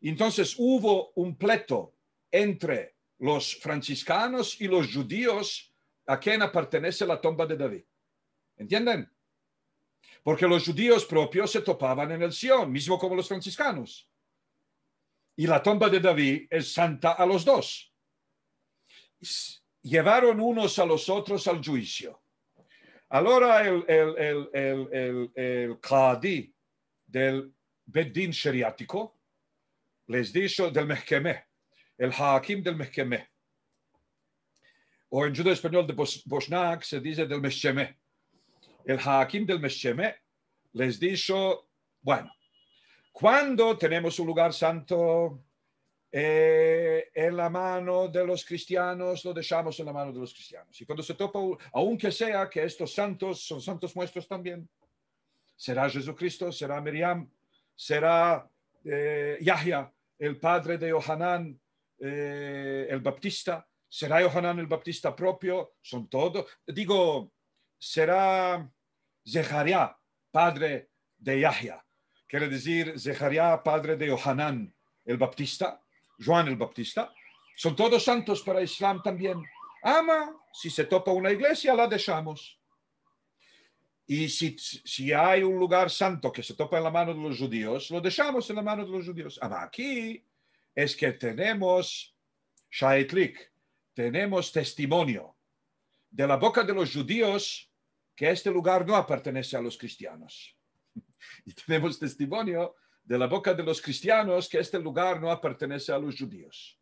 Entonces hubo un pleito entre los franciscanos y los judíos a quien pertenece la tumba de David. ¿Entienden? Porque los judíos propios se topaban en el Sion, mismo como los franciscanos. Y la tumba de David es santa a los dos. Llevaron unos a los otros al juicio. Allora el, el, del Bedín Sheriático les dijo del Mehkemeh, el Hakim del Mehkemeh. O en judo español de se dice del mecheme El Hakim del mecheme les dijo, bueno, cuando tenemos un lugar santo, eh, en la mano de los cristianos, lo dejamos en la mano de los cristianos. Y cuando se topa, aunque sea que estos santos son santos nuestros también, será Jesucristo, será Miriam, será eh, Yahya, el padre de Johanán eh, el Baptista, será Johanán el Baptista propio, son todos, digo, será Zechariah, padre de Yahya, quiere decir Zechariah, padre de Johanán el Baptista, Juan el Bautista, son todos santos para Islam también. Ama, si se topa una iglesia, la dejamos. Y si, si hay un lugar santo que se topa en la mano de los judíos, lo dejamos en la mano de los judíos. Ama, aquí es que tenemos Shaitlik, tenemos testimonio de la boca de los judíos que este lugar no pertenece a los cristianos. [laughs] Y tenemos testimonio de la boca de los cristianos que este lugar no pertenece a los judíos.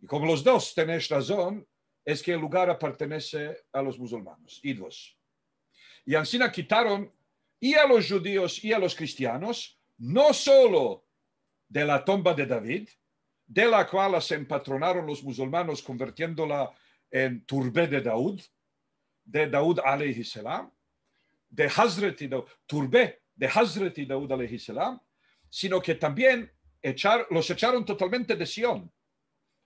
Y como los dos tenéis razón, es que el lugar pertenece a los musulmanos, idos. Y la quitaron y a los judíos y a los cristianos, no solo de la tumba de David, de la cual se empatronaron los musulmanos convirtiéndola en turbe de Daud, de Daud alayhi salam, de Hazreti Daud, turbe de Hazreti Daud alayhi salam, sino que también los echaron totalmente de Sion,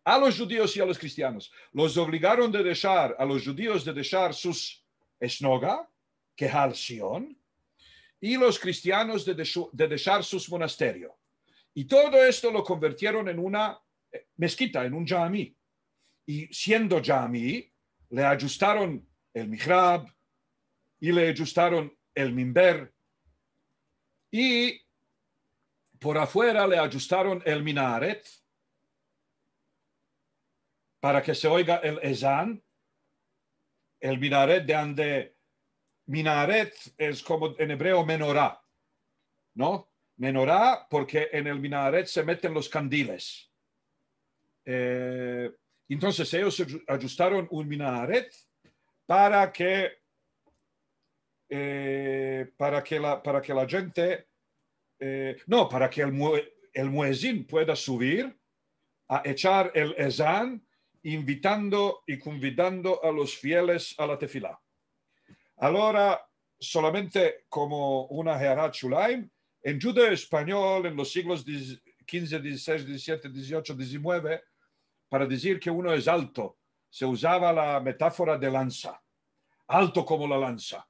a los judíos y a los cristianos. Los obligaron de dejar, a los judíos de dejar sus esnoga, que al Sion, y los cristianos de, de dejar sus monasterios. Y todo esto lo convirtieron en una eh, mezquita, en un Jami. Y siendo Jami, le ajustaron el mihrab y le ajustaron el mimber. Y por afuera le ajustaron el minaret para que se oiga el ezan. El minaret de ande. Minaret es como en hebreo menorá, ¿no? Menorá porque en el minaret se meten los candiles. Eh, entonces ellos ajustaron un minaret para que, eh, para, que la, para que la gente eh, no, para que el, muezín pueda subir a echar el ezán, invitando y convidando a los fieles a la tefilá. Ahora, solamente como una Hearat chulaim en judeo español, en los siglos XV, XVI, XVII, XVIII, XIX, para decir que uno es alto, se usaba la metáfora de lanza, alto como la lanza.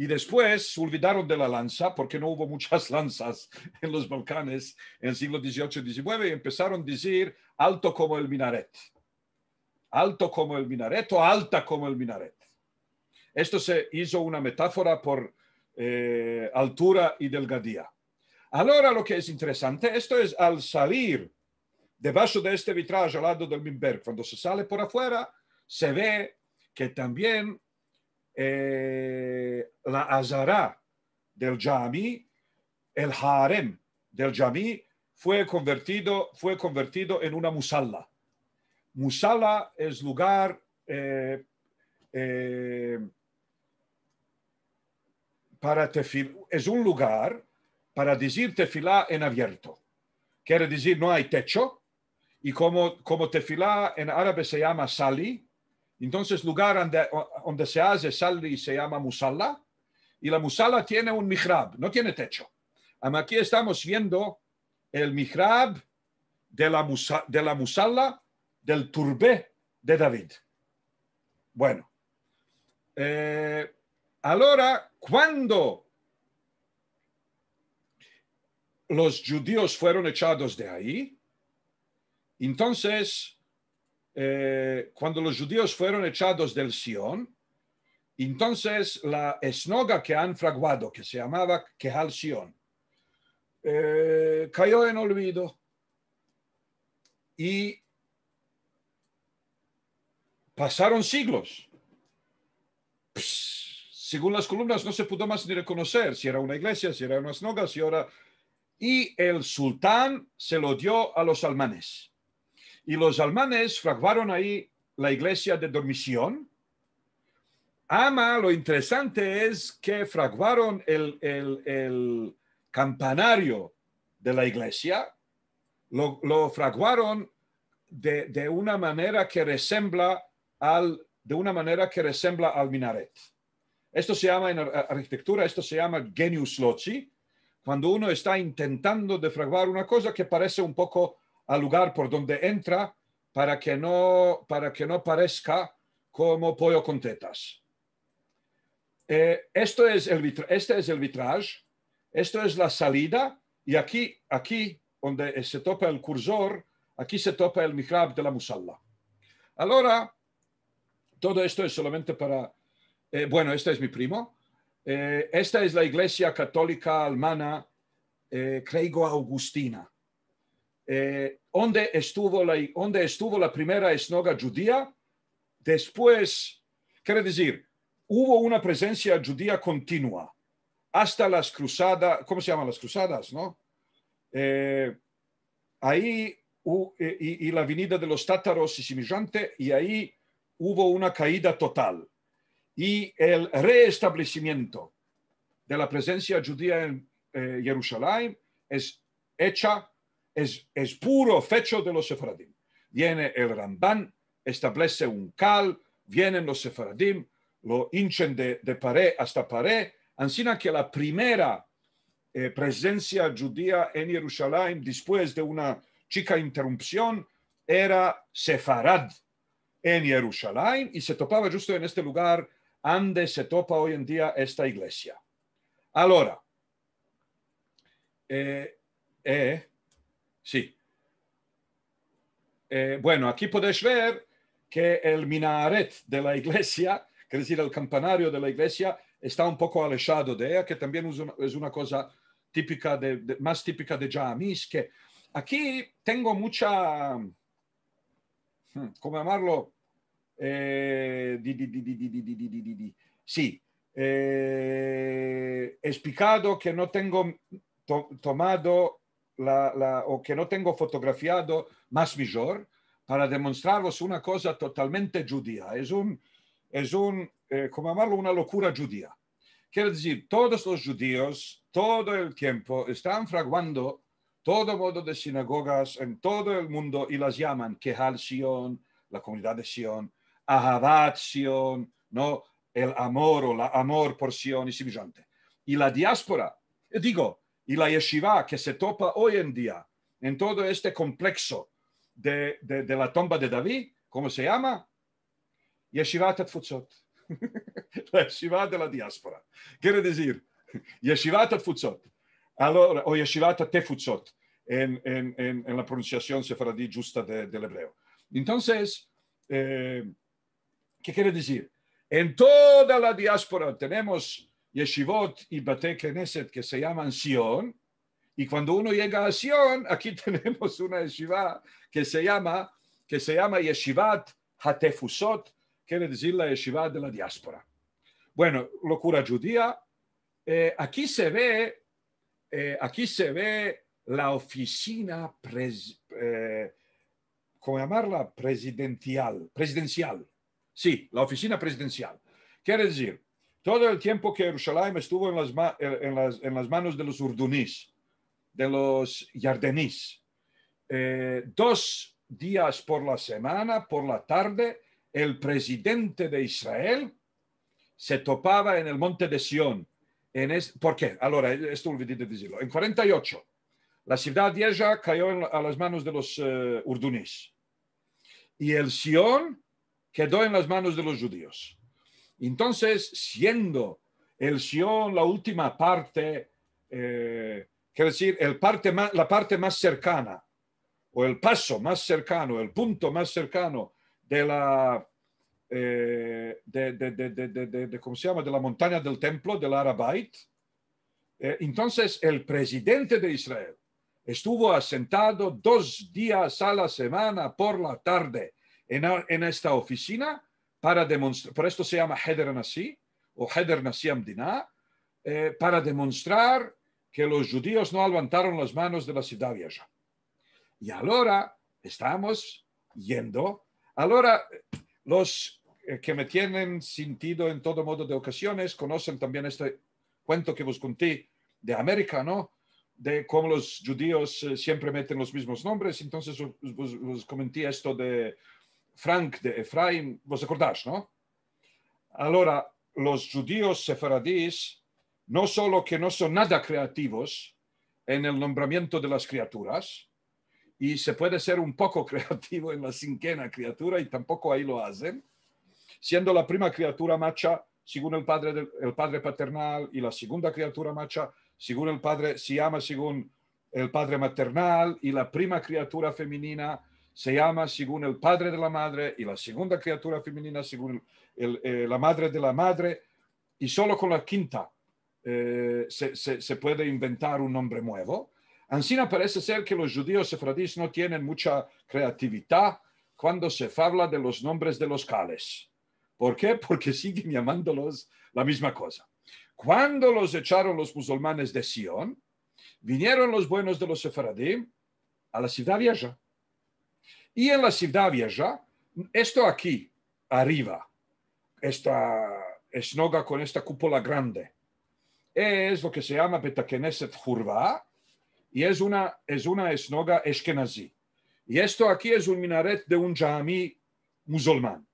Y después se olvidaron de la lanza porque no hubo muchas [laughs] lanzas en los Balcanes en el siglo XVIII y XIX y empezaron a decir alto como el minaret. Alto como el minaret o alta como el minaret. Esto se hizo una metáfora por eh, altura y delgadía. Ahora lo que es interesante, esto es al salir debajo de este vitraje al lado del Minberg, cuando se sale por afuera, se ve que también eh, la Azara del Jami, el Harem del Jami, fue convertido, fue convertido en una musalla. Musalla es lugar eh, eh, para es un lugar para decir tefilá en abierto. Quiere decir no hay techo y como, como tefilá en árabe se llama sali, entonces, lugar donde, se hace y se llama musalla, y la musalla tiene un mihrab, no tiene techo. Aquí estamos viendo el mihrab de la, de la musalla del turbé de David. Bueno, eh, ahora, cuando los judíos fueron echados de ahí, entonces eh, cuando los judíos fueron echados del Sion, entonces la esnoga que han fraguado, que se llamaba Kehal Sion, eh, cayó en olvido y pasaron siglos. según las columnas no se pudo más ni reconocer si era una iglesia, si era una esnoga, si era... Y el sultán se lo dio a los almanes y los alemanes fraguaron ahí la iglesia de dormición. Ama, lo interesante es que fraguaron el, campanario de la iglesia, lo, fraguaron de, una manera que resembla al de una manera que resembla al minaret. Esto se llama en arquitectura, esto se llama genius loci, cuando uno está intentando fraguar una cosa que parece un poco al lugar por donde entra para que no, para que no parezca como pollo con tetas. Eh, esto es el este es el vitrage, esto es la salida y aquí, aquí donde se topa el cursor, aquí se topa el mihrab de la musalla. Ahora, todo esto es solamente para, eh, bueno, este es mi primo, eh, esta es la iglesia católica alemana, creo, Augustina eh, donde, estuvo la, donde estuvo la primera esnoga judía, después, quiere decir, hubo una presencia judía continua hasta las cruzadas, ¿cómo se llaman las cruzadas? No? Eh, ahí eh, y, la venida de los tátaros y semillante, y ahí hubo una caída total. Y el reestablecimiento de la presencia judía en eh, Jerusalén es hecha es, puro fecho de los sefaradim. Viene el Ramban, establece un cal, vienen los sefaradim, lo hinchen de, pare pared hasta pared, ansina que la primera eh, presencia judía en Jerusalén después de una chica interrupción era sefarad en Jerusalén y se topaba justo en este lugar donde se topa hoy en día esta iglesia. Ahora, eh, eh Sí. bueno, aquí podéis ver que el minaret de la iglesia, es decir, el campanario de la iglesia, está un poco alejado de ella, que también es una, cosa típica de, más típica de Jamis, que aquí tengo mucha, ¿cómo llamarlo? sí, explicado que no tengo tomado la, o que no tengo fotografiado más mejor para demostraros una cosa totalmente judía. Es un, es un eh, como llamarlo, una locura judía. Quiero decir, todos los judíos todo el tiempo están fraguando todo modo de sinagogas en todo el mundo y las llaman Kehal Sion, la comunidad de Sion, ahavat Sion, ¿no? el amor o la amor por Sion y semejante. Y la diáspora, digo, y la yeshiva que se topa hoy en día en todo este complejo de, la tumba de David, ¿cómo se llama? Yeshiva Tatfutzot. [laughs] la yeshiva de la diáspora. Quiere decir, Yeshiva Tatfutzot. o en, en, en, la pronunciación sefaradí justa del hebreo. Entonces, eh, ¿qué quiere decir? En toda la diáspora tenemos yeshivot y bate Knesset que se llaman Sion. Y cuando uno llega a Sion, aquí [laughs] tenemos una yeshiva que se llama, que se llama Yeshivat Hatefusot, quiere decir la yeshiva de la diáspora. Bueno, locura judía. Eh, aquí se ve, eh, aquí se ve la oficina, pres, eh, ¿cómo llamarla? Presidencial, presidencial. Sí, la oficina presidencial. Quiere decir, todo el tiempo que Jerusalén estuvo en las, manos de los urdunís, de los yardenís, eh, dos días por la semana, por la tarde, el presidente de Israel se topaba en el monte de Sión. En es, ¿Por qué? Ahora, esto olvidé de decirlo. En 48, la ciudad de Eja cayó a las manos de los eh, urdunís y el Sión quedó en las manos de los judíos. Entonces, siendo el Sion la última parte, eh, quiero decir, el parte la parte más cercana, o el paso más cercano, el punto más cercano de la, eh, de, de, de, de, ¿cómo se llama? de la montaña del templo, del Arabait. Eh, entonces, el presidente de Israel estuvo asentado dos días a la semana por la tarde en, en esta oficina para demostrar, por esto se llama Heder Nasi o Heder Nasi eh, para demostrar que los judíos no levantaron las manos de la ciudad vieja. Y ahora estamos yendo, ahora eh, los eh, que me tienen sentido en todo modo de ocasiones conocen también este cuento que vos conté de América, ¿no? De cómo los judíos siempre meten los mismos nombres. Entonces os, comenté esto de Frank de Efraim, vos acordáis, ¿no? Ahora, los judíos sefaradíes no solo que no son nada creativos en el nombramiento de las criaturas, y se puede ser un poco [laughs] creativo en la cinquena criatura y tampoco ahí lo hacen, siendo la primera criatura macha según el padre, el padre paternal y la segunda criatura macha según el padre, se llama según el padre maternal y la primera criatura femenina se llama según el padre de la madre y la segunda criatura femenina según eh, la madre de la madre y solo con la quinta eh, se, puede inventar un nombre nuevo. Ansina parece ser que los judíos sefardíes no tienen mucha creatividad cuando se habla de los nombres de los cales. ¿Por qué? [laughs] Porque siguen llamándolos la misma cosa. Cuando los echaron los musulmanes de Sion, vinieron los buenos de los sefradíes a la ciudad vieja y en la ciudad vieja, esto aquí, arriba, esta esnoga con esta cúpula grande, es lo que se llama Betakeneset Hurva y es una, es una esnoga eskenazí. Y esto aquí es un minaret de un jami musulmán.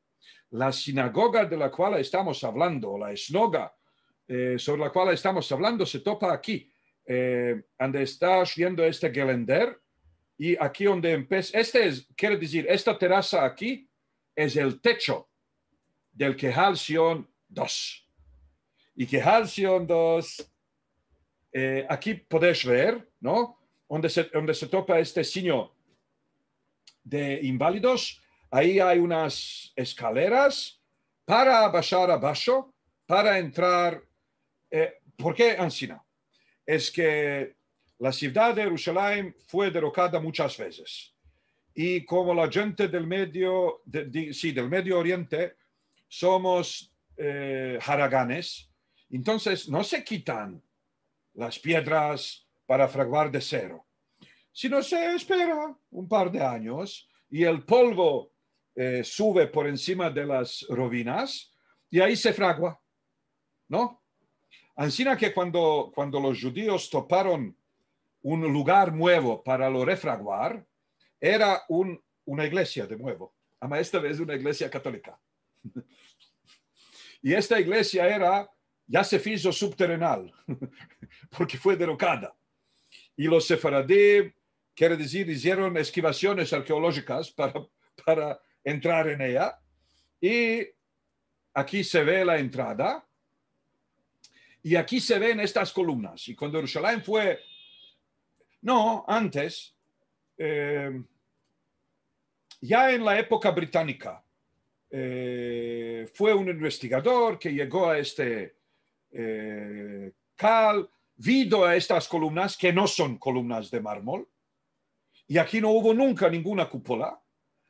La sinagoga de la cual estamos hablando, la esnoga eh, sobre la cual estamos hablando, se topa aquí, eh, donde está viendo este gelender, y aquí donde empieza, este es, quiere decir, esta terraza aquí es el techo del Kehal Sion 2. Y Kehal Sion 2, eh, aquí podéis ver, ¿no? Donde se, donde se topa este signo de inválidos, ahí hay unas escaleras para bajar abajo, para entrar. Eh, ¿Por qué Ansina? Es que la ciudad de Jerusalén fue derrocada muchas veces y como la gente del medio, del medio Oriente, somos eh, haraganes, entonces no se quitan las piedras para fraguar de cero, sino se espera un par de años y el polvo eh, sube por encima de las rovinas, y ahí se fragua, ¿no? Así que cuando, cuando los judíos toparon un lugar nuevo para lo refraguar, era una iglesia de nuevo, ama esta vez una iglesia católica. [laughs] y esta iglesia era, ya se hizo subterrenal, [laughs] porque fue derrocada. Y los sefaradí, quiere decir, hicieron esquivaciones arqueológicas para, para entrar en ella. Y aquí se ve la entrada. Y aquí se ven estas columnas. Y cuando Jerusalén fue no, antes, eh, ya en la época británica, eh, fue un investigador que llegó a este eh, cal, vido a estas columnas que no son columnas de mármol, y aquí no hubo nunca ninguna cúpula,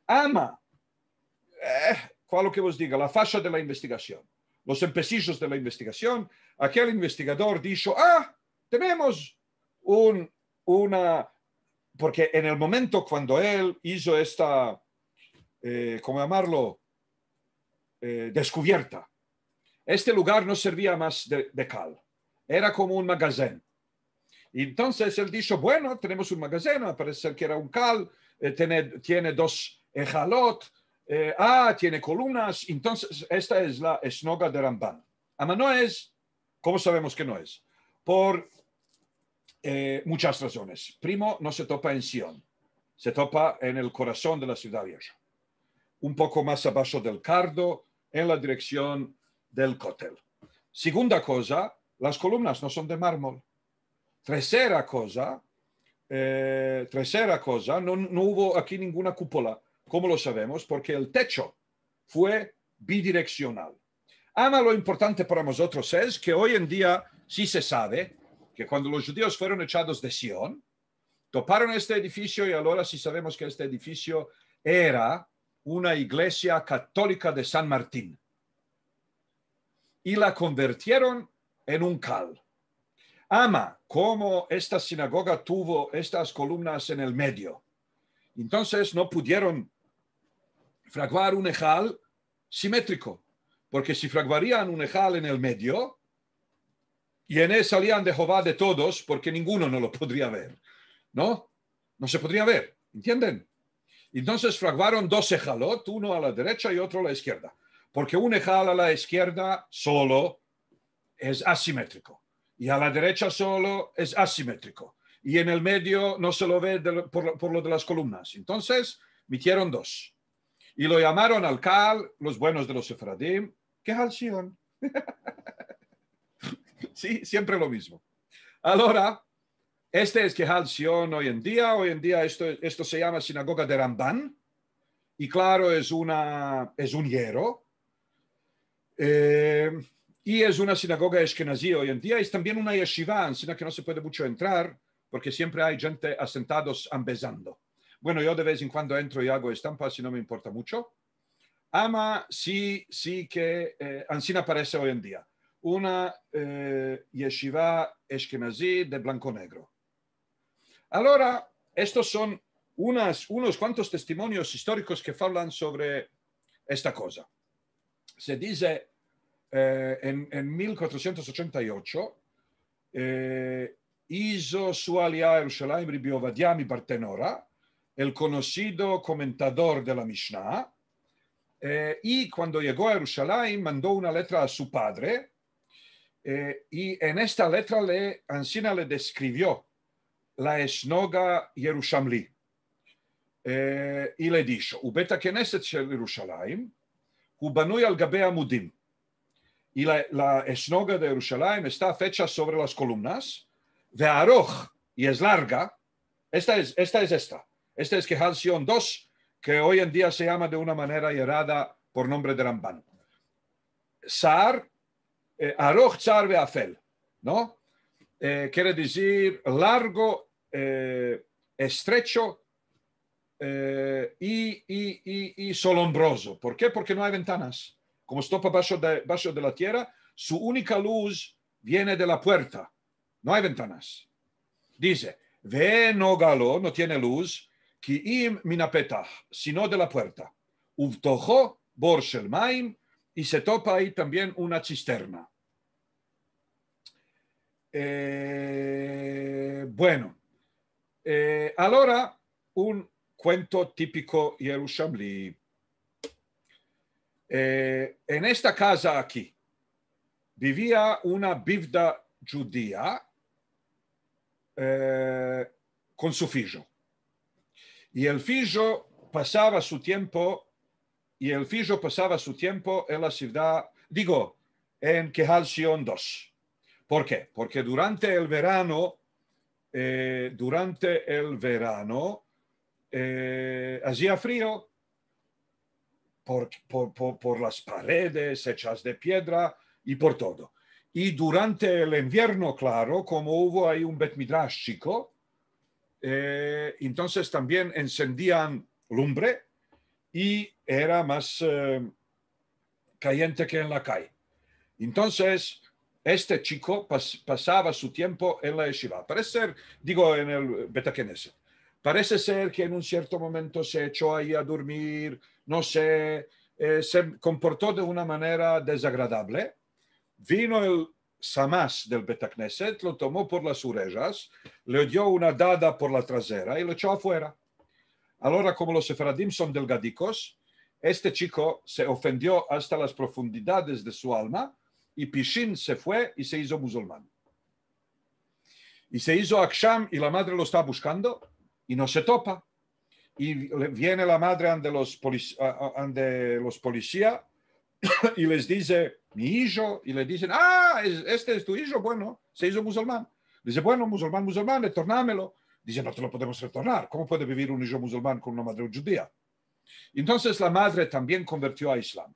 ama, cual lo que os diga, la fascia de la investigación, los empecillos de la investigación, aquel investigador dijo, ah, tenemos un una, porque en el momento cuando él hizo esta, eh, ¿cómo llamarlo? Eh, descubierta, este lugar no servía más de, cal, era como un magazén. entonces él dijo, bueno, tenemos un magazén, parece que era un cal, eh, tiene, tiene, dos ejalot, eh, ah, tiene columnas, entonces esta es la esnoga de Ramban. Ama no es, ¿cómo sabemos que no es? Por eh, muchas razones. Primo, no se topa en Sion, se topa en el corazón de la ciudad vieja, un poco más abajo del Cardo, en la dirección del Cotel. Segunda cosa, las columnas no son de mármol. Tercera cosa, eh, tercera cosa, no, hubo aquí ninguna cúpula. como lo sabemos? Porque el techo fue bidireccional. Ama lo importante para nosotros es que hoy en día sí se sabe que cuando los judíos fueron echados de Sion, toparon este edificio y ahora sí sabemos que este edificio era una iglesia católica de San Martín. Y la convirtieron en un cal. Ama cómo esta sinagoga tuvo estas columnas en el medio. Entonces no pudieron fraguar un ejal simétrico, porque si fraguarían un ejal en el medio, y en él salían de Jehová de todos, porque ninguno no lo podría ver. ¿No? No se podría ver. ¿Entienden? Entonces fraguaron dos ejalot, uno a la derecha y otro a la izquierda. Porque un ejal a la izquierda solo es asimétrico. Y a la derecha solo es asimétrico. Y en el medio no se lo ve por, lo de las columnas. Entonces, metieron dos. Y lo llamaron al Cal, los buenos de los Efradim, que Alción. [laughs] [laughs] Sí, siempre lo mismo. Ahora, este es Kehal Sion hoy en día. Hoy en día esto, esto se llama sinagoga de Ramban. Y claro, es, una, es un hierro. Eh, y es una sinagoga eskenazí hoy en día. Es también una yeshiva, sino que no se puede mucho entrar porque siempre hay gente asentados ambesando. Bueno, yo de vez en cuando entro y hago estampas y no me importa mucho. Ama sí, sí que eh, Ansina aparece hoy en día. una eh, yeshiva Ashkenazi de Blanconegro. Allora, questi sono unos cuantos testimonios históricos che parlano sobre questa cosa. Se dice eh, en, en, 1488, eh, hizo su aliá Jerusalén Ribiovadiami Bartenora, il conocido comentador della Mishnah, eh, y cuando llegó a Jerusalén mandò una lettera a suo padre, Eh, y en esta letra le, Ancina le describió la esnoga Yerushalmi eh, y le dijo, Ubet Keneset Yerushalayim, al Gabea Amudim. Y la, esnoga de Jerusalén está fecha sobre las columnas, de Aroch, y es larga. Esta es esta. Es esta. Esta es Kehal Sion 2, que hoy en día se llama de una manera errada por nombre de Ramban. Saar eh, Aroch Afel, ¿no? Eh, quiere decir largo, eh, estrecho y, solombroso. ¿Por qué? Porque no hay ventanas. Como estopa bajo de, bajo de la tierra, su única luz viene de la puerta. No hay ventanas. Dice, ve no galo, no tiene luz, que im minapeta, sino de la puerta. Uvtojo bor maim, y se topa ahí también una cisterna. Eh, bueno, eh, ahora un cuento típico Jerusalén. Eh, en esta casa aquí vivía una bivda judía eh, con su hijo. Y el hijo pasaba su tiempo y el fijo pasaba su tiempo en la ciudad, digo, en Kehal 2. ¿Por qué? Porque durante el verano, eh, durante el verano, eh, hacía frío por, por, por, las paredes hechas de piedra y por todo. Y durante el invierno, claro, como hubo ahí un Bet chico, eh, entonces también encendían lumbre y era más eh, caliente que en la calle. Entonces, este chico pasaba su tiempo en la yeshiva. Parece ser, digo, en el Knesset. Parece ser que en un cierto momento se echó ahí a dormir, no sé, eh, se comportó de una manera desagradable. Vino el Samás del Betacneset, lo tomó por las orejas, le dio una dada por la trasera y lo echó afuera. Ahora, como los sefaradim son delgadicos, este chico se ofendió hasta las profundidades de su alma y Pishin se fue y se hizo musulmán. Y se hizo Aksham y la madre lo está buscando y no se topa. Y viene la madre ante los, policías [coughs] y les dice, mi hijo, y le dicen, ah, este es tu hijo, bueno, se hizo musulmán. Dice, bueno, musulmán, musulmán, retornámelo. Dice, no te lo podemos retornar. ¿Cómo puede vivir un hijo musulmán con una madre judía? Entonces la madre también convirtió a Islam.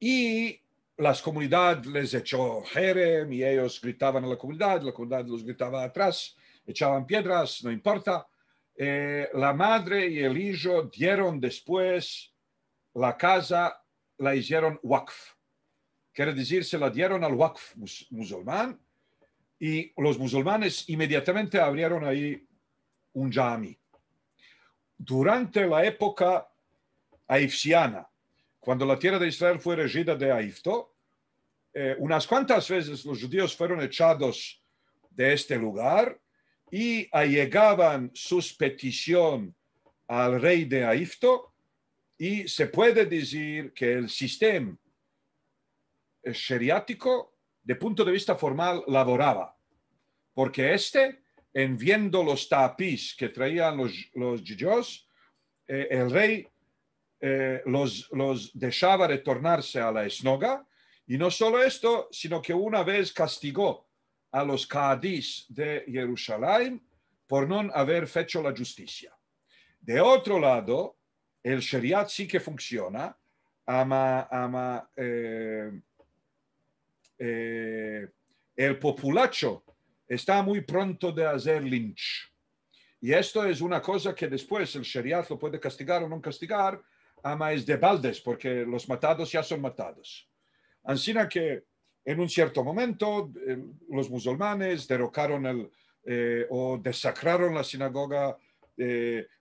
Y las comunidades les echó jerem y ellos gritaban a la comunidad, la comunidad los gritaba atrás, echaban piedras, no importa. Eh, la madre y el hijo dieron después la casa, la hicieron wakf. Quiere decir, se la dieron al wakf musulmán y los musulmanes inmediatamente abrieron ahí un jami. Durante la época aifsiana, cuando la tierra de Israel fue regida de Aifto, eh, unas cuantas veces los judíos fueron echados de este lugar y allegaban sus petición al rey de Aifto y se puede decir que el sistema eh, sheriático de punto de vista formal laboraba, porque este, en viendo los tapis que traían los, los eh, el rey eh, los, los dejaba retornarse a la esnoga, y no solo esto, sino que una vez castigó a los cadís de Jerusalén por no haber hecho la justicia. De otro lado, el Shariat sí que funciona, ama, ama eh, eh, el populacho está muy pronto de hacer lynch. Y esto es una cosa que después el shariat lo puede castigar o no castigar, ama es de baldes, porque los matados ya son matados. Ansina que en un cierto momento eh, los musulmanes derrocaron el, eh, o desacraron la sinagoga,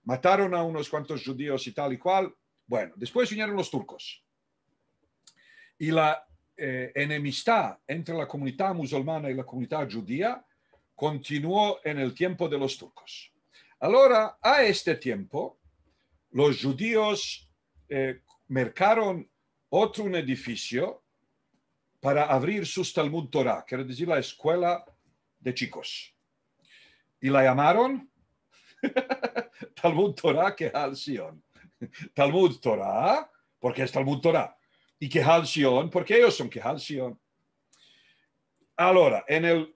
mataron a unos cuantos judíos y tal y cual. Bueno, después vinieron los turcos. Y la eh, enemistad entre la comunidad musulmana y la comunidad judía continuó en el tiempo de los turcos. Ahora, a este tiempo, los judíos eh, mercaron otro edificio para abrir sus Talmud Torah, quiere decir la escuela de chicos. Y la llamaron [laughs] Talmud Torah que al Sion. Talmud Torah, porque es Talmud Torah y Kehal porque ellos son Kehal Sion. Ahora, en el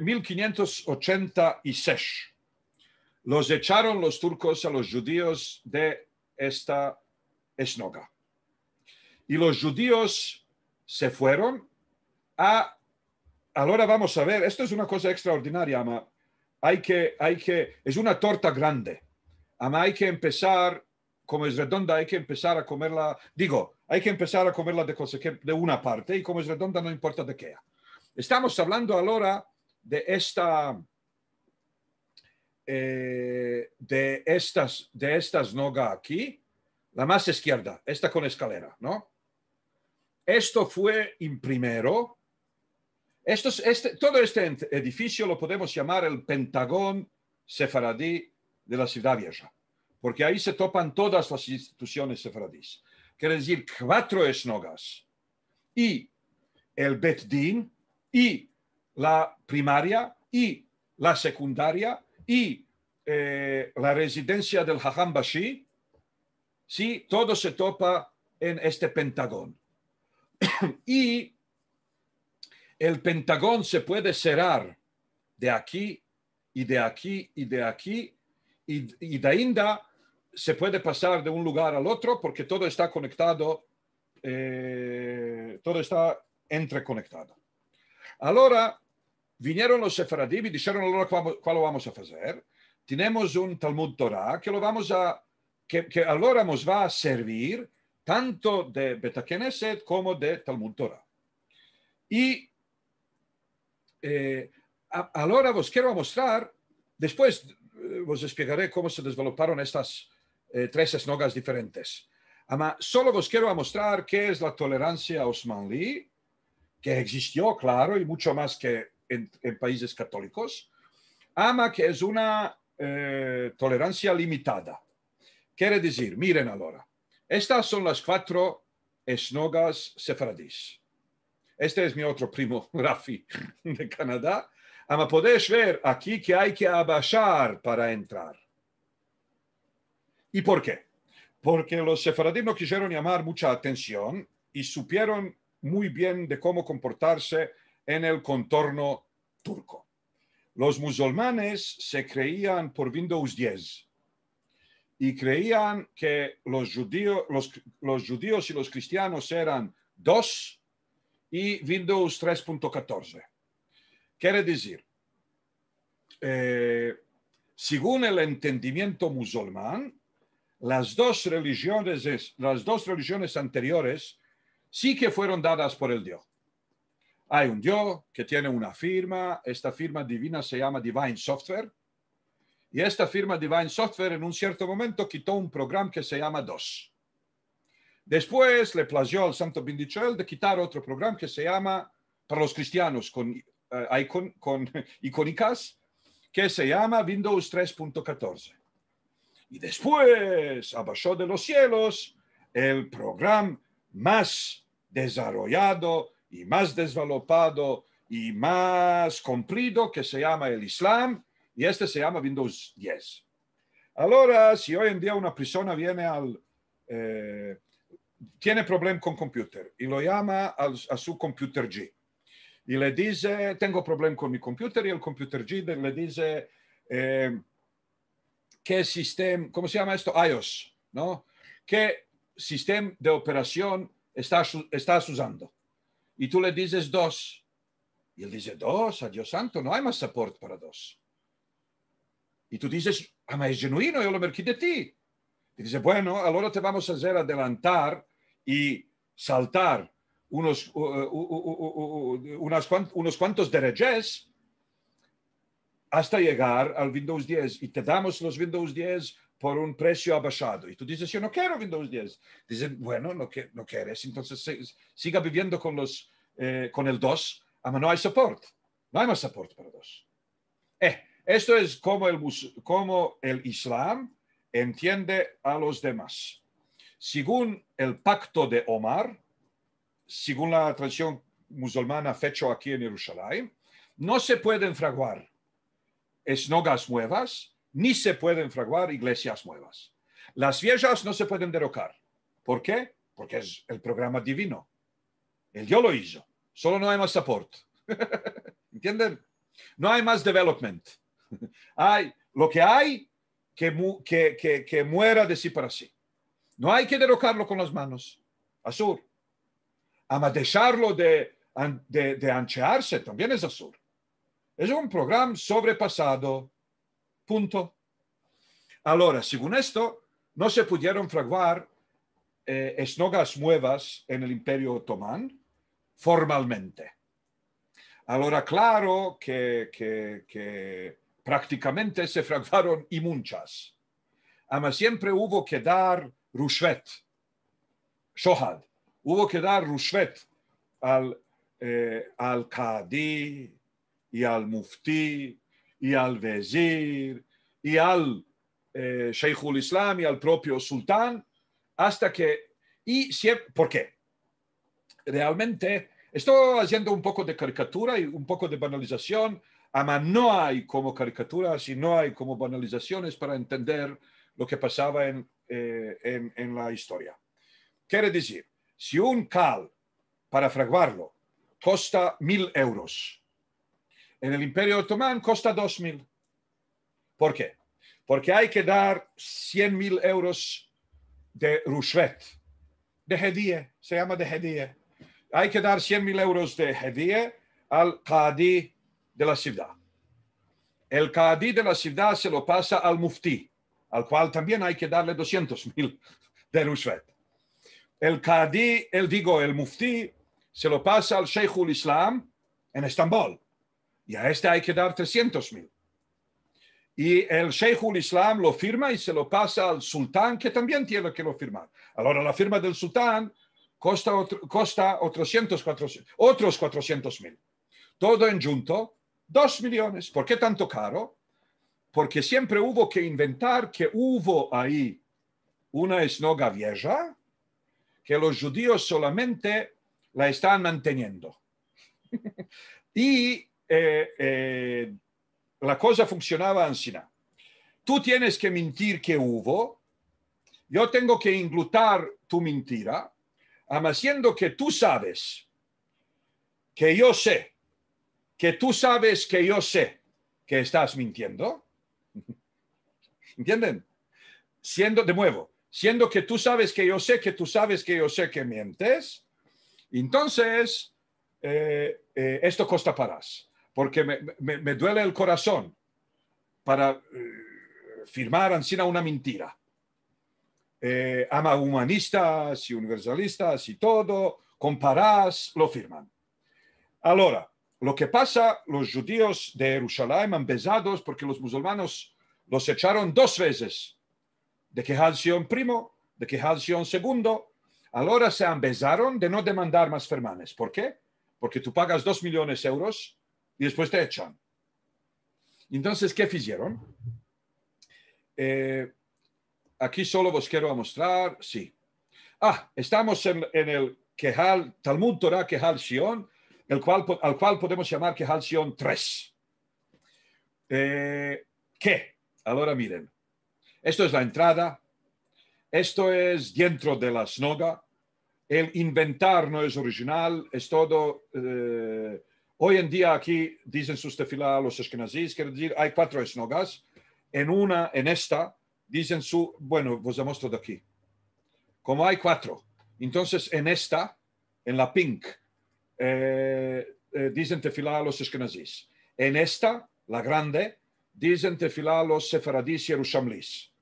1586, eh, los echaron los turcos a los judíos de esta esnoga. Y los judíos se fueron a... Ahora vamos a ver, esto es una cosa extraordinaria, ama. Hay que, hay que, es una torta grande. Ama, hay que empezar, como es redonda, hay que empezar a comerla. Digo, hay que empezar a comerla de, de una parte y como es redonda no importa de qué. Estamos hablando ahora de esta... Eh, de estas de estas noga aquí, la más izquierda, esta con escalera, ¿no? Esto fue en primero. Esto, este, todo este edificio lo podemos llamar el Pentagón Sefaradí de la Ciudad Vieja, porque ahí se topan todas las instituciones sefaradís quiere decir cuatro esnogas. Y el din y la primaria, y la secundaria, y eh, la residencia del Hajam Bashi, sí, todo se topa en este pentagón. [clears throat] y el pentagón se puede cerrar de aquí y de aquí y de aquí y, y de ainda se puede pasar de un lugar al otro porque todo está conectado, eh, todo está entreconectado. Ahora, vinieron los sefaradí y dijeron ¿cuál lo vamos a hacer. Tenemos un Talmud Torah que lo vamos a, que, que allora nos va a servir tanto de Betakeneset como de Talmud Torah. Y eh, ahora os quiero mostrar, después eh, os explicaré cómo se desarrollaron estas eh, tres esnogas diferentes. Ama, solo os quiero mostrar qué es la tolerancia osmanlí, que existió, claro, y mucho más que en, países católicos. Ama, que es una eh, tolerancia limitada. Quiere decir, miren ahora, estas son las cuatro esnogas sefardíes. Este es mi otro primo, [laughs] Rafi, de Canadá. Ama, podéis ver aquí que hay que abajar para entrar. ¿Y por qué? Porque los sefardíes quisieron llamar mucha atención y supieron muy bien de cómo comportarse en el contorno turco. Los musulmanes se creían por Windows 10 y creían que los judíos, los, judíos y los cristianos eran dos y Windows 3.14. Quiere decir, eh, según el entendimiento musulmán, las dos religiones, las dos religiones anteriores sí que fueron dadas por el Dios. Hay un Dios que tiene una firma, esta firma divina se llama Divine Software, y esta firma Divine Software en un cierto momento quitó un programa que se llama DOS. Después le plagió al santo Bindichel de quitar otro programa que se llama, para los cristianos, con, eh, con [laughs] icónicas, que se llama Windows 3.14. Y después abajo de los cielos el programa más desarrollado y más desvelopado y más cumplido que se llama el Islam y este se llama Windows 10. Ahora, si hoy en día una persona viene al... Eh, tiene problema con computer y lo llama al, a su computer G y le dice, tengo problema con mi computer y el computer G le dice, eh, qué sistema, ¿cómo se llama esto? iOS, ¿no? ¿Qué sistema de operación estás, estás usando? Y tú le dices dos. Y él dice, dos, a santo, no hay más soporte para dos. Y tú dices, ama, ah, es genuino, yo lo merqué de ti. Y dice, bueno, ahora te vamos a hacer adelantar y saltar unos, unos cuantos derechos hasta llegar al Windows 10 y te damos los Windows 10 por un precio abajado. Y tú dices, yo no quiero Windows 10. Dicen, bueno, no, que, no quieres, entonces siga viviendo con, los, eh, con el 2, pero no hay soporte. No hay más soporte para 2. Eh, esto es como el, como el Islam entiende a los demás. Según el pacto de Omar, según la tradición musulmana fecha aquí en Jerusalén, no se pueden fraguar esnogas nuevas, ni se pueden fraguar iglesias nuevas. Las viejas no se pueden derrocar. ¿Por qué? Porque es el programa divino. El Dios lo hizo. Solo no hay más aporte. [laughs] ¿Entienden? No hay más development. [laughs] hay lo que hay que, muera de sí para sí. No hay que derrocarlo con las manos. Azul. Ama dejarlo de, de, de anchearse también es azul. Es un programa sobrepasado. Punto. Ahora, según esto, no se pudieron fraguar eh, esnogas nuevas en el Imperio Otomán formalmente. Ahora, claro que, prácticamente se fraguaron y muchas. Ama siempre hubo que dar rushvet, shohad, hubo que dar rushvet al, eh, al y al mufti, y al vezir y al eh, Sheikhul Islam y al propio sultán, hasta que... Y ¿Por qué? Realmente, estoy haciendo un poco de caricatura y un poco de banalización, ama no hay como caricaturas y no hay como banalizaciones para entender lo que pasaba eh, en, en la historia. Quiere decir, si un cal, para fraguarlo, costa mil euros, en el Imperio Otomán costa 2.000. ¿Por qué? Porque hay que dar 100.000 euros de rushvet, de hedie, se llama de hedie. Hay que dar 100.000 euros de hedie al qadi de la ciudad. El qadi de la ciudad se lo pasa al mufti, al cual también hay que darle 200.000 de rushvet. El qadi, el digo, el mufti, se lo pasa al Sheikhul Islam en Estambul y a este hay que dar 300 mil. Y el Sheikhul Islam lo firma y se lo pasa al sultán, que también tiene que lo firmar. Ahora, la firma del sultán costa, otros 400 mil. Todo en junto, 2 millones. ¿Por qué tanto caro? Porque siempre hubo que inventar que hubo ahí una esnoga vieja que los judíos solamente la están manteniendo. [laughs] y eh, eh, la cosa funcionaba así. Tú tienes que mentir que hubo, yo tengo que inglutar tu mentira, haciendo que tú sabes, que yo sé, que tú sabes que yo sé que estás mintiendo. [laughs] ¿Entienden? Siendo, de nuevo, siendo que tú sabes que yo sé, que tú sabes que yo sé que mientes, entonces eh, esto costa parás porque me, me, duele el corazón para eh, firmar encima una mentira. Eh, ama humanistas y universalistas y todo, comparás, lo firman. Ahora, lo que pasa, los judíos de Jerusalén han besado porque los musulmanos los echaron dos veces, de un primo, de un segundo, ahora se han besado de no demandar más fermanes ¿Por qué? Porque tú pagas dos millones de euros y después te echan. Entonces, ¿qué hicieron? Eh, aquí solo os quiero mostrar, sí. Ah, estamos en, el Kehal, Talmud Torah Kehal Sion, el cual, al cual podemos llamar Kehal Sion 3. Eh, ¿Qué? Ahora miren, esto es la entrada, esto es dentro de la snoga, el inventar no es original, es todo eh, Hoy en día aquí dicen sus tefilá los eskenazis, quiere decir, hay cuatro esnogas. En una, en esta, dicen su, bueno, vos demostro de aquí. Como hay cuatro, entonces en esta, en la pink, eh, eh, dicen tefilá los eskenazis. En esta, la grande, dicen tefilá los sefaradís y erushamlis.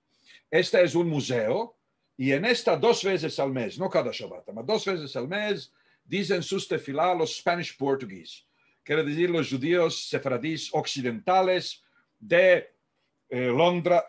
Esta es un museo y en esta dos veces al mes, no cada Shabbat, pero dos veces al mes, dicen sus tefilá los Spanish Portuguese quiere decir los judíos sefardíes occidentales de eh, Londra.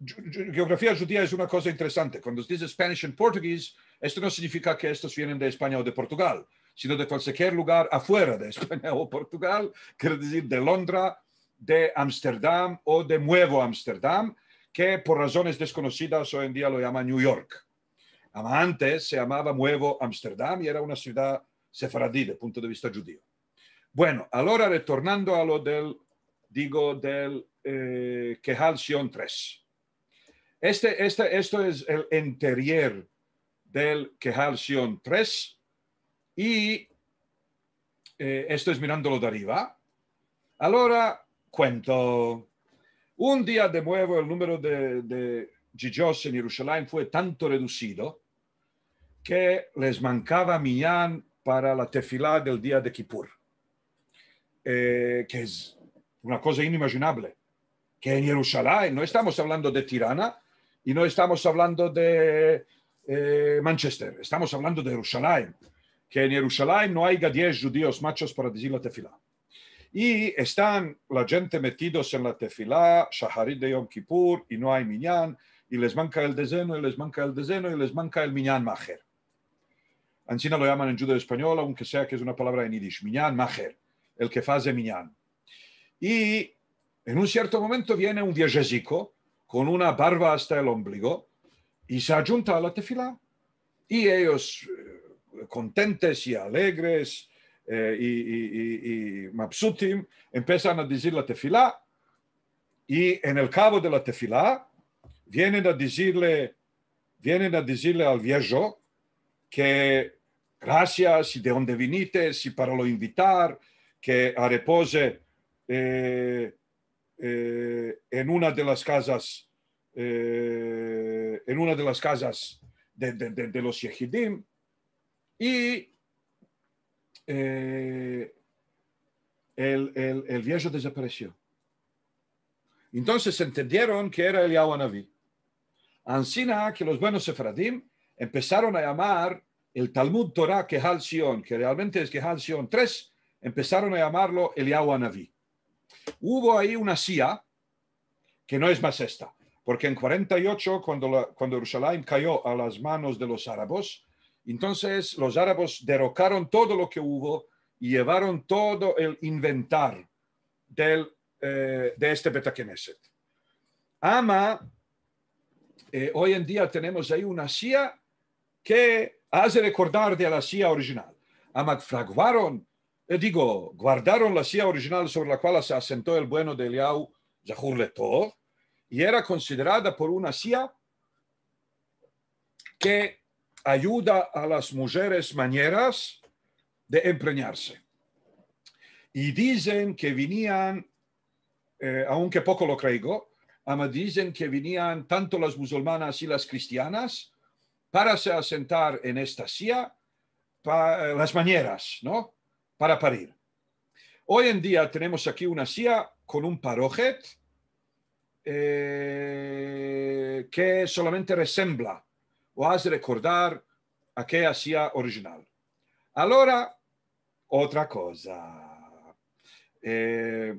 Londres. Geografía judía es una cosa interesante. Cuando se dice Spanish and Portuguese, esto no significa que estos vienen de España o de Portugal, sino de cualquier lugar afuera de España o Portugal, quiere decir de Londres, de Ámsterdam o de Nuevo Ámsterdam, que por razones desconocidas hoy en día lo llama New York. Antes se llamaba Nuevo Ámsterdam y era una ciudad sefaradí de punto de vista judío. Bueno, ahora retornando a lo del, digo, del Kehal Sion 3. Este, este, esto es el interior del Sion 3 y eh, esto es mirándolo de arriba. Ahora cuento. Un día de nuevo el número de, de en Jerusalén fue tanto reducido que les mancaba Millán para la tefilá del día de Kippur. Eh, que es una cosa inimaginable, que en Jerusalén no estamos hablando de Tirana y no estamos hablando de eh, Manchester, estamos hablando de Jerusalén, que en Jerusalén no hay 10 judíos machos para decir la tefila. Y están la gente metidos en la tefila, Shaharit de Yom Kippur, y no hay miñán, y les manca el deseno, y les manca el deseno, y les manca el miñán majer. En lo llaman en judío español, aunque sea que es una palabra en idish miñán majer el que hace miñán. Y en un cierto momento viene un viejezico con una barba hasta el ombligo y se adjunta a la tefila. Y ellos, eh, contentes y alegres eh, y, y, empiezan a decir la tefila. Y en el cabo de la tefila vienen a decirle, vienen a decirle al viejo que gracias y de dónde viniste y para lo invitar que repose eh, eh, en una de las casas, eh, en una de las casas de, los Yehidim y el, el, viejo desapareció. Entonces entendieron que era el Yahuanaví. Ansina que los buenos sefradim empezaron a llamar el Talmud Torah Kehal Sion, que realmente es Kehal Sion 3, empezaron a llamarlo Eliyahu Anaví. Hubo ahí una CIA, que no es más esta, porque en 48, cuando, cuando Jerusalén cayó a las manos de los árabes, entonces los árabes derrocaron todo lo que hubo y llevaron todo el inventar del, eh, de este Betakineset. Ama, eh, hoy en día tenemos ahí una CIA que hace recordar de la CIA original. Ama fraguaron digo, guardaron la silla original sobre la cual se asentó el bueno de Eliau Zahur y era considerada por una silla que ayuda a las mujeres mañeras de empreñarse. Y dicen que venían, eh, aunque poco lo creo, ama dicen que venían tanto las musulmanas y las cristianas para se asentar en esta silla, eh, las mañeras, ¿no? para parir. Hoy en día tenemos aquí una silla con un parojet eh, que solamente resembla o hace recordar a aquella silla original. Ahora, otra cosa. Eh,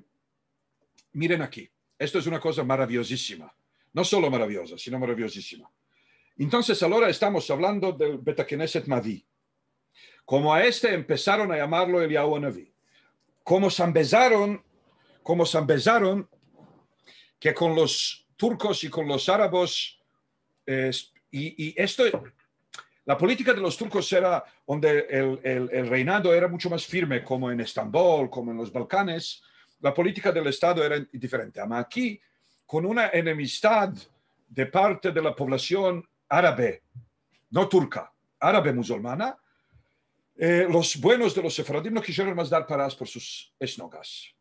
miren aquí, esto es una cosa maravillosísima. No solo maravillosa, sino maravillosísima. Entonces, ahora estamos hablando del Betakeneset madi. Como a este empezaron a llamarlo el Naví. Como empezaron, como empezaron que con los turcos y con los árabes, y, esto, la política de los turcos era donde el, el reinado era mucho más firme, como en Estambul, como en los Balcanes, la política del Estado era diferente. Ama aquí, con una enemistad de parte de la población árabe, no turca, árabe musulmana, eh, los buenos de los sefaradim no quisieron más dar parás por sus esnogas.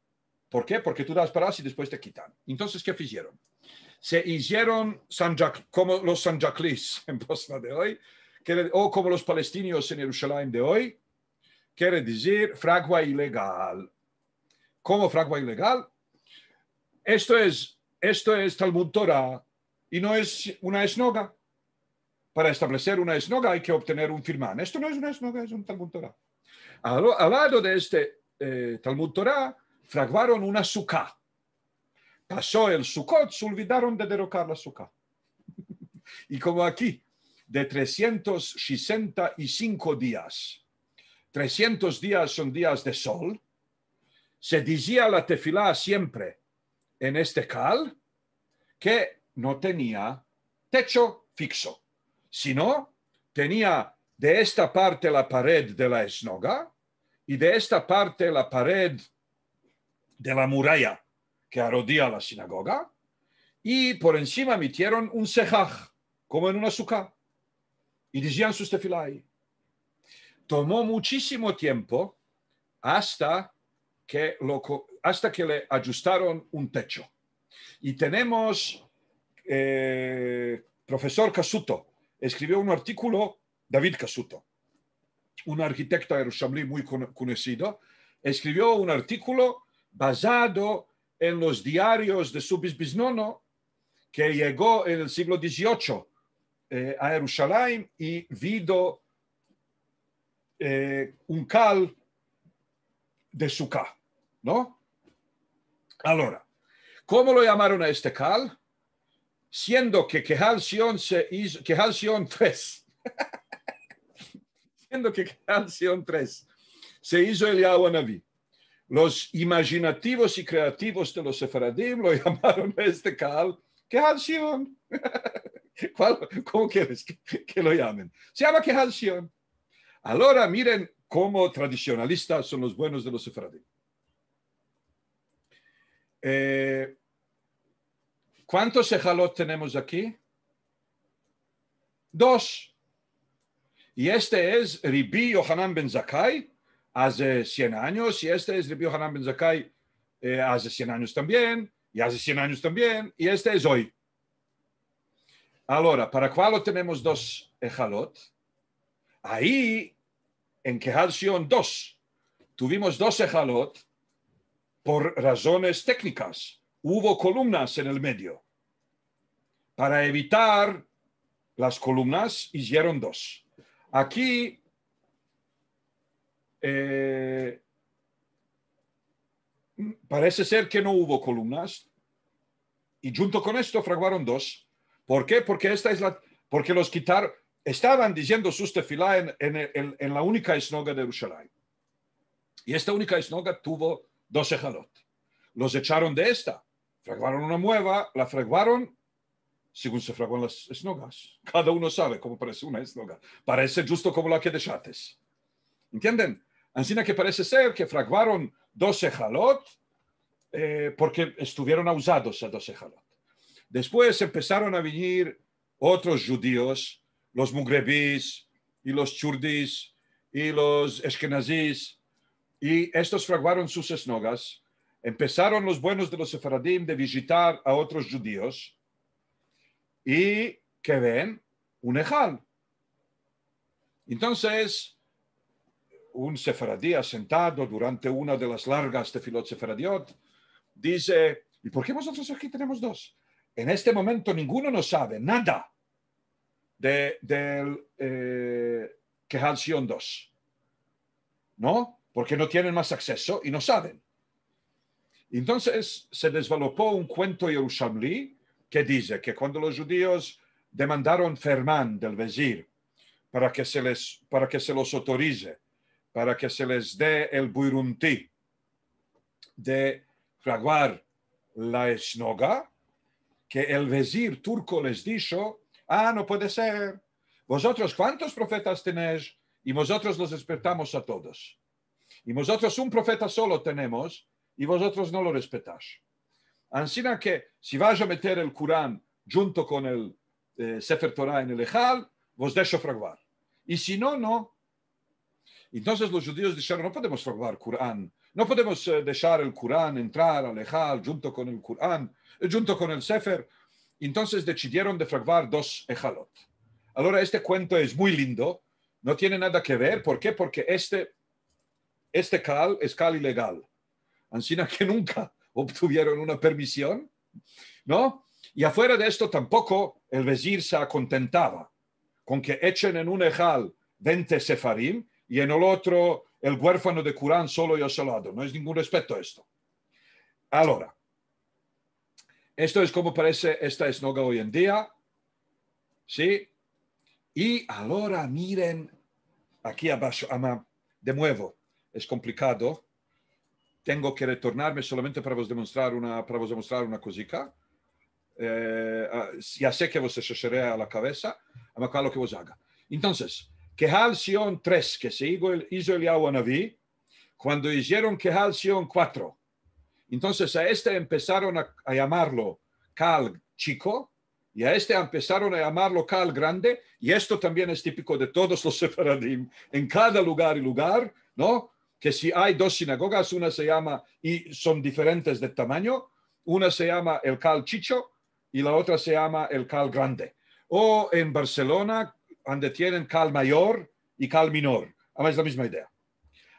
¿Por qué? Porque tú das parás y después te quitan. Entonces, ¿qué hicieron? Se hicieron San como los sanjaclis [laughs] en Bosnia de hoy, o como los palestinos en Jerusalén de hoy, quiere decir fragua ilegal. ¿Cómo fragua ilegal? Esto es, esto es Talmud Torah y no es una esnoga para establecer una esnoga hay que obtener un firmán. Esto no es una esnoga, es un Talmud Torah. Al, lado de este eh, Talmud Torah, fraguaron una suká. Pasó el sukkot, se olvidaron de derrocar la suká. [laughs] y como aquí, de 365 días, 300 días son días de sol, se decía la tefilá siempre en este cal que no tenía techo fixo sino tenía de esta parte la pared de la esnoga y de esta parte la pared de la muralla que arrodilla la sinagoga y por encima metieron un sejaj, como en una suka, y decían sus tefilai. Tomó muchísimo tiempo hasta que, hasta que le ajustaron un techo. Y tenemos eh, profesor Casuto, escribió un artículo David Casuto, un arquitecto Jerusalén muy conocido, escribió un artículo basado en los diarios de su bisbisnono que llegó en el siglo XVIII eh, a Jerusalén y vio eh, un cal de suka ¿no? Ahora, ¿cómo lo llamaron a este cal? siendo que Kehal Sion se hizo, Kehal Sion 3, [laughs] siendo que Kehal Sion 3 se hizo el Naví. Los imaginativos y creativos de los sefaradim lo [laughs] llamaron este Kehal, Sion. [laughs] ¿Cómo quieres que, lo llamen? Se llama Kehal Sion. Ahora miren cómo tradicionalistas son los buenos de los sefaradim. Eh, ¿Cuántos ejalot tenemos aquí? Dos. Y este es Ribi Yohanan Ben Zakai hace 100 años, y este es Ribi Yohanan Ben Zakai eh, hace 100 años también, y hace 100 años también, y este es hoy. Ahora, ¿para cuál tenemos dos ejalot? Ahí, en Kehal dos 2, tuvimos dos ejalot por razones técnicas hubo columnas en el medio. Para evitar las columnas, hicieron dos. Aquí eh, parece ser que no hubo columnas y junto con esto fraguaron dos. ¿Por qué? Porque esta es la, porque los quitar estaban diciendo sus tefilá en, la única esnoga de Jerusalén. Y esta única esnoga tuvo dos ejalot. Los echaron de esta Fraguaron una nueva, la fraguaron según se fraguan las esnogas. Cada uno sabe cómo parece una esnoga. Parece justo como la que dejates. ¿Entienden? Así que parece ser que fraguaron 12 jalot eh, porque estuvieron usados a 12 jalot. Después empezaron a venir otros judíos, los mugrebís y los Churdis y los esquenazis y estos fraguaron sus esnogas empezaron los buenos de los sefaradim de visitar a otros judíos y que ven un ejal. Entonces, un sefaradí asentado durante una de las largas de sefaradiot dice, ¿y por qué nosotros aquí tenemos dos? En este momento ninguno no sabe nada del eh, que Kehal Sion 2, ¿no? Porque no tienen más acceso y no saben. Entonces se desvalopó un cuento yerushalí que dice que cuando los judíos demandaron Fermán del vezir para que se, les, para que se los autorice, para que se les dé el buiruntí de fraguar la esnoga, que el vezir turco les dijo, ah, no puede ser, vosotros cuántos profetas tenéis y nosotros los despertamos a todos. Y nosotros un profeta solo tenemos y vosotros no lo respetáis. Así que si vais a meter el Corán junto con el eh, Sefer Torah en el Ejal, vos dejo fraguar. Y si no, no. Entonces los judíos dijeron, no podemos fraguar Corán, no podemos eh, dejar el Corán entrar al Ejal junto con el Corán, eh, junto con el Sefer. Entonces decidieron de fraguar dos Ejalot. Ahora, este cuento es muy lindo, no tiene nada que ver. ¿Por qué? Porque este, este cal es cal ilegal. Ancina que nunca [laughs] obtuvieron una permisión, ¿no? Y afuera de esto tampoco el vezir se acontentaba con que echen en un ejal 20 sefarim y en el otro el huérfano de Curán solo y asolado. No es ningún respeto a esto. Ahora, esto es como parece esta esnoga hoy en día, ¿sí? Y ahora miren aquí abajo, de nuevo, es complicado, tengo que retornarme solamente para vos demostrar una, para demostrar una cosica. Eh, ah, ya sé que vos a la cabeza, ama lo que vos haga. Entonces, Kehal Sion 3, que se hizo el Yahuanaví, cuando hicieron Kehal Sion 4, entonces a este empezaron a, llamarlo Cal chico, y a este empezaron a llamarlo Cal grande, y esto también es típico de todos los [laughs] sefaradim. En cada lugar y lugar, ¿no? que si hay dos sinagogas, una se llama, y son diferentes de tamaño, una se llama el Cal Chicho y la otra se llama el Cal Grande. O en Barcelona, donde tienen Cal Mayor y Cal Minor. es la misma idea.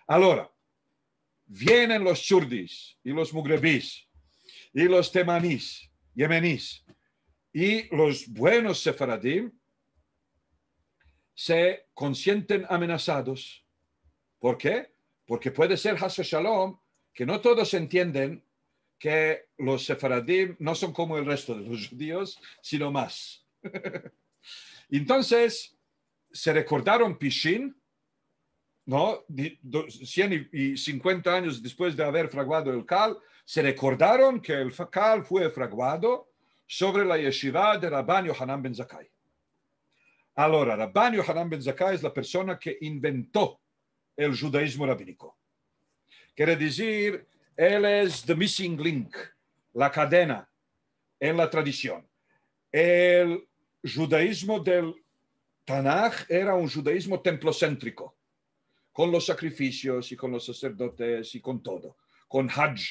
Ahora, vienen los churdis y los mugrebis y los temanís, yemenís, y los buenos sefaradim se consienten amenazados. ¿Por qué? Porque puede ser Hasso Shalom que no todos entienden que los sefaradim no son como el resto de los judíos, sino más. [laughs] Entonces, se recordaron Pishin, ¿no? 150 años después de haber fraguado el Cal, se recordaron que el Cal fue fraguado sobre la yeshiva de Rabban Yohanan Ben Zakkai. Ahora, Rabban Yohanan Ben Zakkai es la persona que inventó el judaísmo rabínico. Quiere decir, él es the missing link, la cadena en la tradición. El judaísmo del Tanaj era un judaísmo templocéntrico, con los sacrificios y con los sacerdotes y con todo, con Hajj.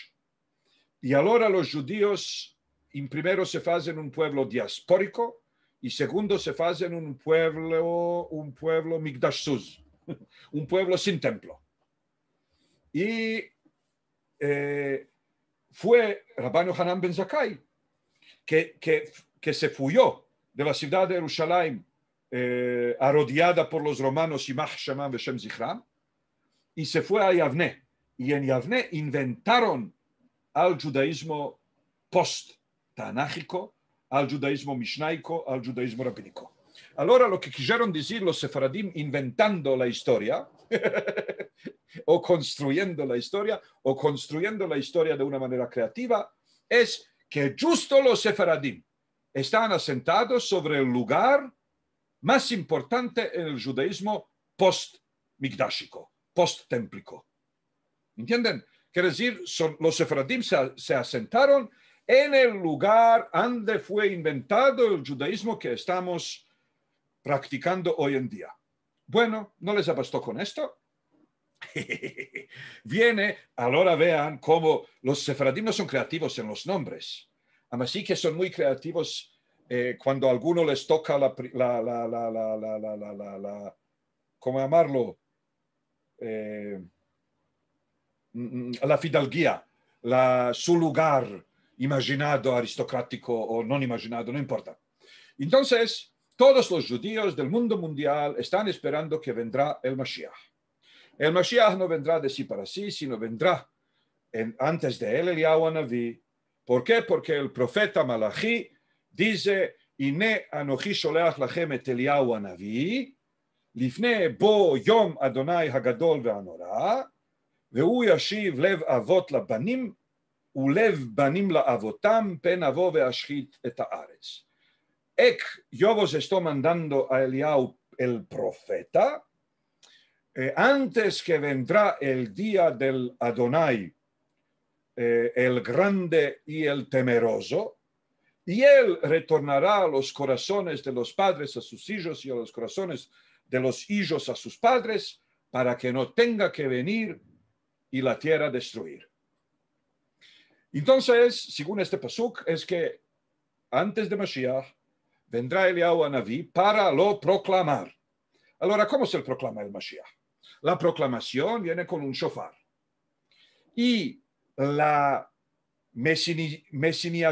Y ahora los judíos, en primero se hacen un pueblo diaspórico y segundo se hacen un pueblo, un pueblo Migdashuz, [laughs] un pueblo sin templo. Y eh, fue Rabano Hanan Ben Zakai que, que, se fuyó de la ciudad de Jerusalén eh, por los romanos y y se fue a Yavne. Y en Yavne inventaron al judaísmo post tanájico, al judaísmo mishnaico, al judaísmo rabínico. Ahora, lo que quisieron decir los sefaradim inventando la historia, [laughs] o construyendo la historia, o construyendo la historia de una manera creativa, es que justo los sefaradim están asentados sobre el lugar más importante en el judaísmo post-migdásico, post-témplico. ¿Entienden? Quiere decir, los sefaradim se asentaron en el lugar donde fue inventado el judaísmo que estamos practicando hoy en día. Bueno, ¿no les bastó con esto? [laughs] Viene, ahora vean cómo los sefaradim no son creativos en los nombres. Así que son muy creativos eh, cuando a alguno les toca la, la, la, la, ¿cómo llamarlo? Eh, mm, mm, la fidalguía, su lugar imaginado, aristocrático o no imaginado, no importa. Entonces, todos los judíos del mundo mundial están esperando que vendrá el Mashiach. El Mashiach no vendrá de sí para sí, sino vendrá antes de él el Yahweh ¿Por qué? Porque el profeta Malachi dice, Ine anochi sholeach lachem et Eliyahu Navi, yom hagadol hagadol veanora, veu והנורא, lev avot la banim ulev banim la avotam, pen avo ואשחית et ha'aretz." yo vos estoy mandando a Eliau el profeta, eh, antes que vendrá el día del Adonai, eh, el grande y el temeroso, y él retornará a los corazones de los padres a sus hijos y a los corazones de los hijos a sus padres, para que no tenga que venir y la tierra destruir. Entonces, según este pasuk, es que antes de Mashiach, vendrá Eliyahu Naví para lo proclamar. Ahora, ¿cómo se proclama el Mashiach? La proclamación viene con un shofar. Y la mesini, [laughs] quiere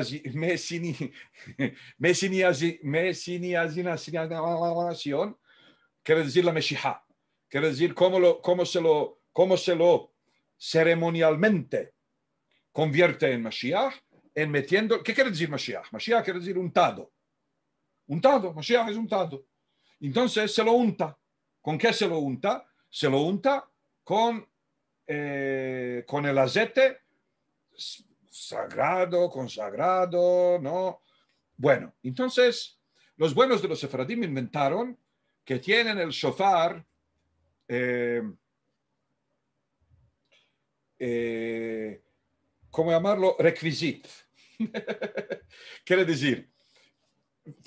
decir la Mesiha. quiere decir cómo, lo, cómo, se lo, cómo se lo ceremonialmente convierte en Mashiach, en metiendo, ¿qué quiere decir Mashiach? Mashiach quiere decir untado untado, Mashiach es untado. Entonces se lo unta. ¿Con qué se lo unta? Se lo unta con, eh, con el aceite sagrado, consagrado, ¿no? Bueno, entonces los buenos de los Sefaradim inventaron que tienen el shofar eh, eh, ¿cómo llamarlo? Requisit. [laughs] Quiere decir,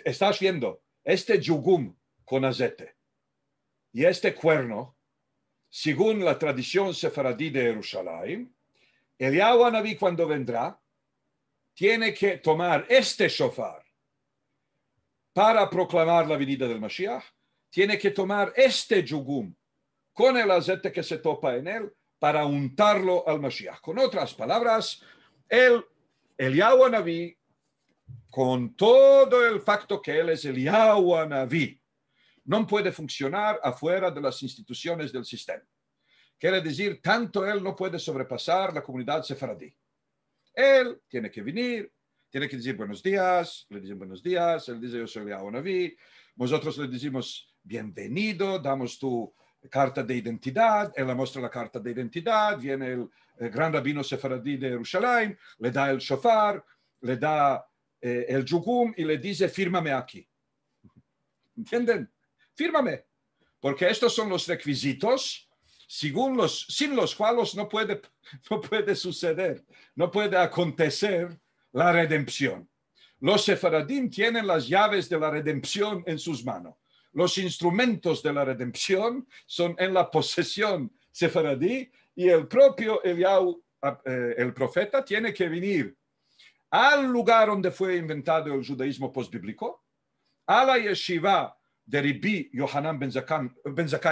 estás viendo este yugum con azete y este cuerno, según la tradición sefaradí de Jerusalén, el Yahweh cuando vendrá, tiene que tomar este shofar para proclamar la venida del Mashiach, tiene que tomar este yugum con el azete que se topa en él para untarlo al Mashiach. Con otras palabras, el, el Yahweh con todo el facto que él es el Yahweh no puede funcionar afuera de las instituciones del sistema. Quiere decir, tanto él no puede sobrepasar la comunidad sefaradí. Él tiene que venir, tiene que decir buenos días, le dicen buenos días, él dice yo soy Yahweh Naví, nosotros le decimos bienvenido, damos tu carta de identidad, él le muestra la carta de identidad, viene el, gran rabino sefaradí de Jerusalén, le da el shofar, le da eh, el Yugum y le dice, fírmame aquí. ¿Entienden? Fírmame. Porque estos son los requisitos según los, sin los cuales no puede, [laughs] no puede suceder, no puede acontecer la redención. Los sefaradín tienen las llaves de la redención en sus manos. Los instrumentos de la redención son en la posesión sefaradí y el propio eh, el profeta, tiene que venir al lugar donde fue inventado el judaísmo postbíblico, a la yeshiva de Rabbi Yohanan ben,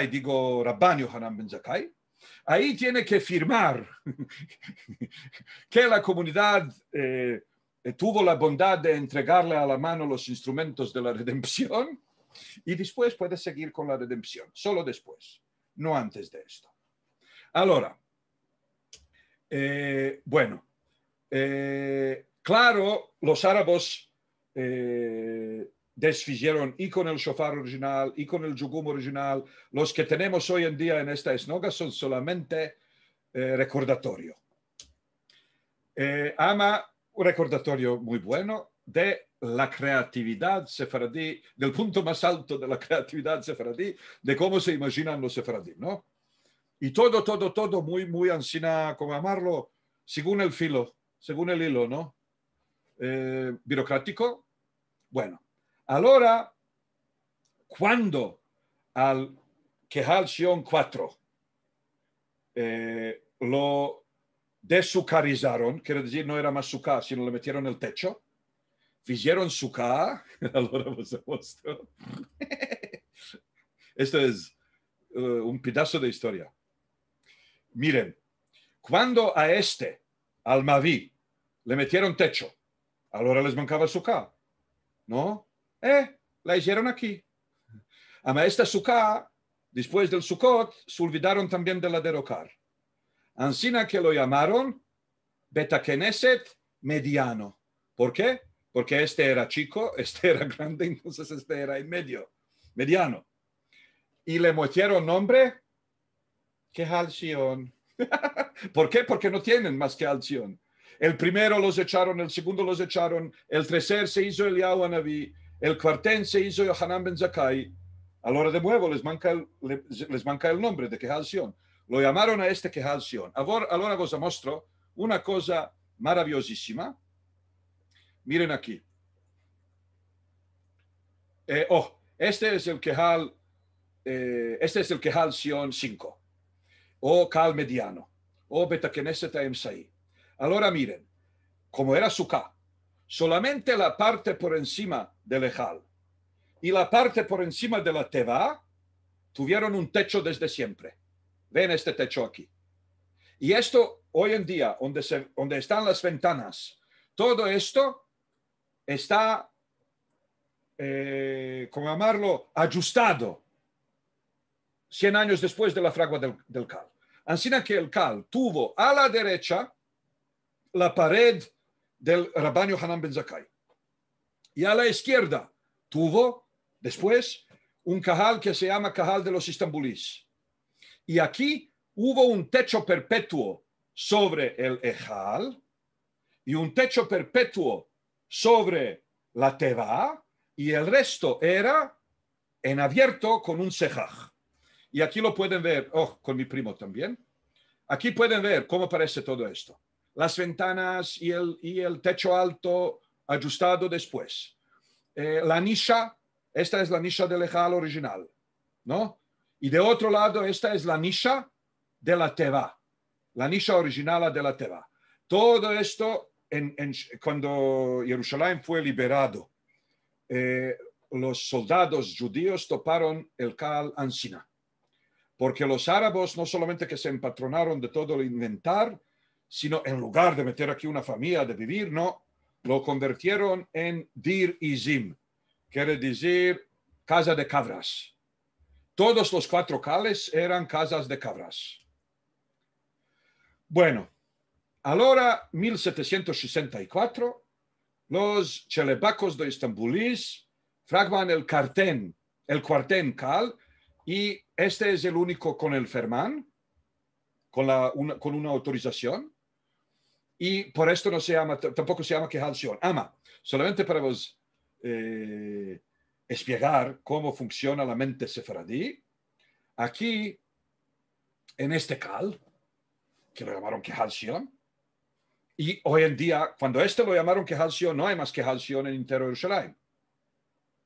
digo Rabban Yohanan ben Zakai, ahí tiene que firmar [laughs] que la comunidad eh, tuvo la bondad de entregarle a la mano los instrumentos de la redención y después puede seguir con la redención, solo después, no antes de esto. Ahora, eh, bueno, eh, Claro, los árabes eh, y con el shofar original y con el yugum original. Los que tenemos hoy en día en esta esnoga son solamente eh, recordatorio. Eh, ama un recordatorio muy bueno de la creatividad sefaradí, del punto más alto de la creatividad sefaradí, de cómo se imaginan los sefradí ¿no? Y todo, todo, todo, muy, muy ansina, como amarlo, según el filo, según el hilo, ¿no? Eh, burocrático? Bueno, ahora, cuando al Kehal Shion 4 lo desucarizaron, quiere decir, no era más casa sino le metieron el techo, hicieron su [laughs] [laughs] Esto es eh, un pedazo de historia. Miren, cuando a este, al Mavi, le metieron techo, Ahora les su suka, ¿no? Eh, la hicieron aquí. Ama esta suka, después del Sukkot, se olvidaron también de la derocar. Ansina que lo llamaron Betakeneset mediano. ¿Por qué? Porque este era chico, [laughs] este era grande, entonces este era en medio, mediano. Y le metieron nombre que alción. [laughs] ¿Por qué? Porque no tienen más que alción. El primero los echaron, el segundo los echaron, el tercer se hizo el Anabí, el cuartén se hizo Yohanan Ben Zakai. Ahora de nuevo les manca el, les manca el nombre de Sion. Lo llamaron a este quejalción Ahora, ahora os muestro una cosa maravillosísima. Miren aquí. Eh, oh, este es el Kehal, eh, este es el Kehal Sion 5, o cal Mediano, o oh, Betakeneset Emsai. Ahora miren, como era su ca, solamente la parte por encima del Ejal y la parte por encima de la Teba tuvieron un techo desde siempre. Ven este techo aquí. Y esto hoy en día, donde, donde están las ventanas, todo esto está, eh, como llamarlo, ajustado Cien años después de la fragua del, del Cal. Así que el Cal tuvo a la derecha la pared del rabano Hanan Ben Zakai. Y a la izquierda tuvo después un cajal que se llama cajal de los Istambulís. Y aquí hubo un techo perpetuo sobre el ejal y un techo perpetuo sobre la teba y el resto era en abierto con un Sejaj. Y aquí lo pueden ver, oh, con mi primo también. Aquí pueden ver cómo parece todo esto las ventanas y el, techo alto ajustado después. Eh, la nicha, esta es la nicha del Ejal original, ¿no? Y de otro lado, esta es la nicha de la Teva, la nicha original de la Teva. Todo esto, cuando Jerusalén fue liberado, eh, los soldados judíos toparon el Cal Ansina, porque los árabes no solamente que se empatronaron de todo el inventar, sino en lugar de meter aquí una familia, de vivir, no, lo convirtieron en Dir Izim, quiere decir casa de cabras. Todos los cuatro cales eran casas de cabras. Bueno, ahora 1764, los chelebacos de Estambulís fragman el cartén, el cuartén cal, y este es el único con el fermán, con, la, con una autorización. Y por esto no se llama, tampoco se llama quejalción, ama, solamente para vos explicar eh, cómo funciona la mente sefaradí. Aquí, en este cal, que lo llamaron quejalción, y hoy en día, cuando este lo llamaron quejalción, no hay más quejalción en el de Israel.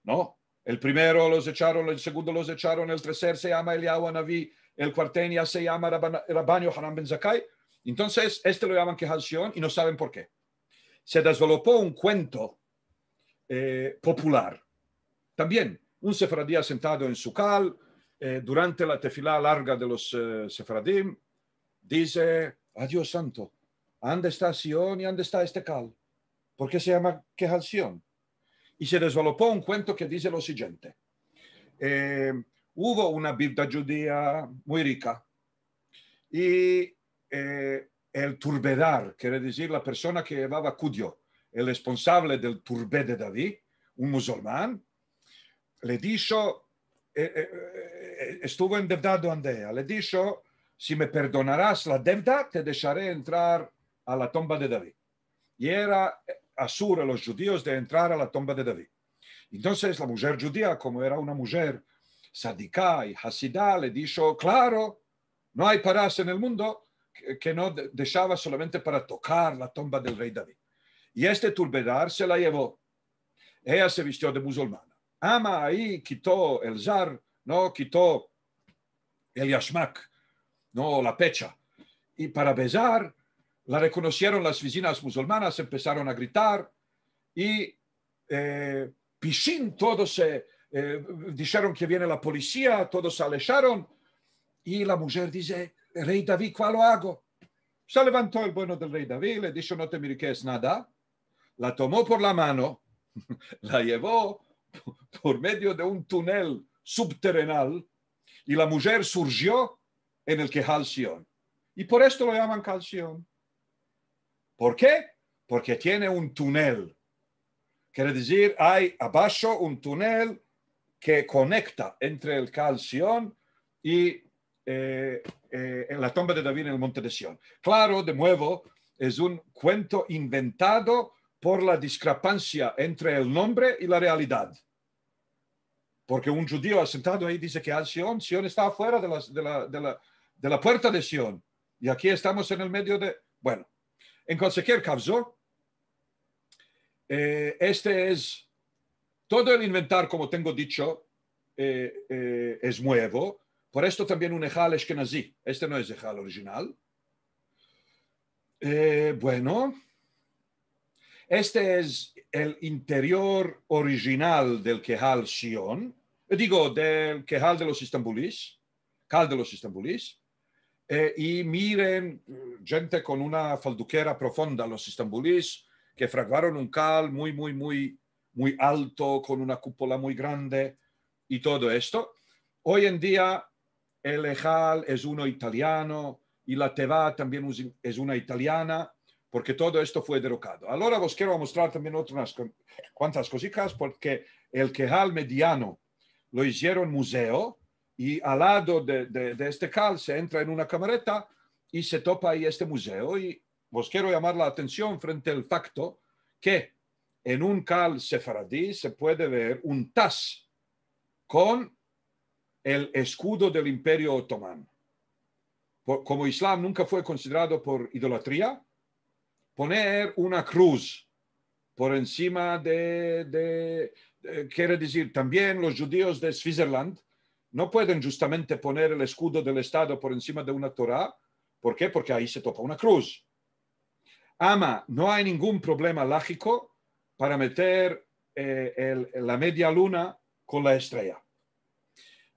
No, el primero los echaron, el segundo los echaron, el tercer se llama Eliyahu Naví, el ya se llama Rabban Yohanan Ben Zakai, entonces, este lo llaman quejalción y no saben por qué. Se desarrolló un cuento eh, popular. También un sefardí sentado en su cal eh, durante la tefilá larga de los eh, sefardim dice, adiós santo, ¿dónde está Sion y dónde está este cal? ¿Por qué se llama quejalción Y se desarrolló un cuento que dice lo siguiente. hubo una biblia judía muy rica y eh, el turbedar, quiere decir la persona que llevaba cudio, el responsable del turbé de David, un musulmán, le dijo, eh, eh, estuvo en andea le dijo, si me perdonarás la deuda, te dejaré entrar a la tumba de David. Y era Asur a los judíos de entrar a la tumba de David. Entonces la mujer judía, como era una mujer sadica y hasidá, le dijo, claro, no hay parás en el mundo, que no dejaba solamente para tocar la tumba del rey David. Y este Turbedar se la llevó. Ella se vistió de musulmana. Ama ahí quitó el zar, no quitó el yashmak, no la pecha. Y para besar, la reconocieron las vecinas musulmanas, empezaron a gritar y eh, todos se, eh, dijeron que viene la policía, todos se alejaron y la mujer dice, rey David, ¿cuál lo hago? Se levantó el bueno del rey David, le dijo, no te miriques nada. La tomó por la mano, [laughs] la llevó por medio de un túnel subterrenal y la mujer surgió en el quejal Y por esto lo llaman calción. ¿Por qué? Porque tiene un túnel. Quiere decir, hay abajo un túnel que conecta entre el calción y eh, eh, en la tumba de David en el monte de Sion. Claro, de nuevo, es un cuento inventado por la discrepancia entre el nombre y la realidad. Porque un judío sentado ahí dice que ah, Sion, Sion está afuera de, de, la, de, la, de la puerta de Sion. Y aquí estamos en el medio de... Bueno, en cualquier caso, eh, este es todo el inventar, como tengo dicho, eh, es nuevo, por esto también un que nazi. Este no es Ejal original. Eh, bueno, este es el interior original del Kehal Sion, eh, digo, del Kehal de los Istambulís, Cal de los Istambulís. Eh, y miren, gente con una falduquera profunda, los Istambulís, que fraguaron un cal muy, muy, muy, muy alto, con una cúpula muy grande y todo esto. Hoy en día el Ejal es uno italiano y la Teva también es una italiana, porque todo esto fue derrocado. Ahora os quiero mostrar también otras cuantas cositas, porque el quejal mediano lo hicieron museo y al lado de, este cal se entra en una camareta y se topa ahí este museo. Y os quiero llamar la atención frente al facto que en un cal sefaradí se puede ver un tas con el escudo del imperio Otomano. como Islam nunca fue considerado por idolatría, poner una cruz por encima de, quiere decir, también los judíos de Switzerland no pueden justamente poner el escudo del Estado por encima de una Torá. ¿Por qué? Porque ahí se topa una cruz. Ama, no hay ningún problema lógico para meter eh, la media luna con la estrella.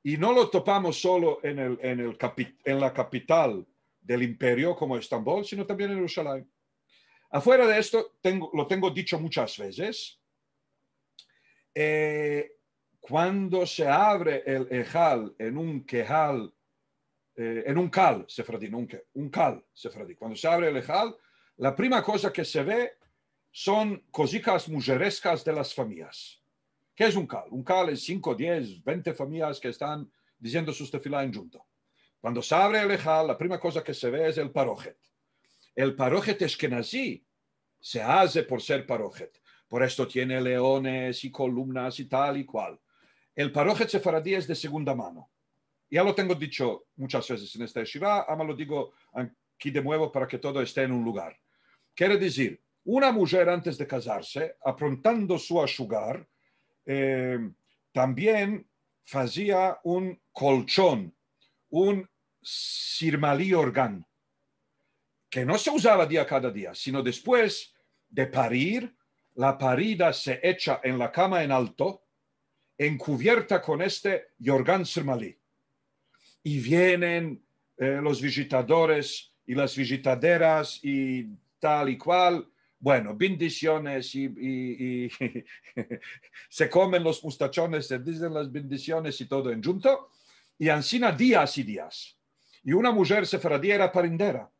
Y no lo topamos solo en, el, en, el en la capital del imperio como Estambul, sino también en Jerusalén. Afuera de esto, tengo, lo tengo dicho muchas veces, eh, cuando se abre el ejal en un quejal, eh, en un cal, sefradí, un, un cal, sefradí, cuando se abre el ejal, la primera cosa que se ve son cositas mujerescas de las familias. ¿Qué es un CAL? Un CAL es 5, 10, 20 familias que están diciendo sus tefilá en junto. Cuando se abre el Ejal, la primera cosa que se ve es el parojet. El parojet nací se hace por ser parojet. Por esto tiene leones y columnas y tal y cual. El se fará es de segunda mano. Ya lo tengo dicho muchas veces en esta yeshiva, ama lo digo aquí de nuevo para que todo esté en un lugar. Quiere decir, una mujer antes de casarse, aprontando su ashugar, eh, también hacía un colchón, un sirmalí organ, que no se usaba día cada día, sino después de parir, la parida se echa en la cama en alto, encubierta con este yorgan sirmalí. Y vienen eh, los visitadores y las visitaderas y tal y cual, bueno, bendiciones y, [laughs] se comen los mustachones, se dicen las bendiciones y todo en junto. Y ansina días y días. Y una mujer se faradiera parindera.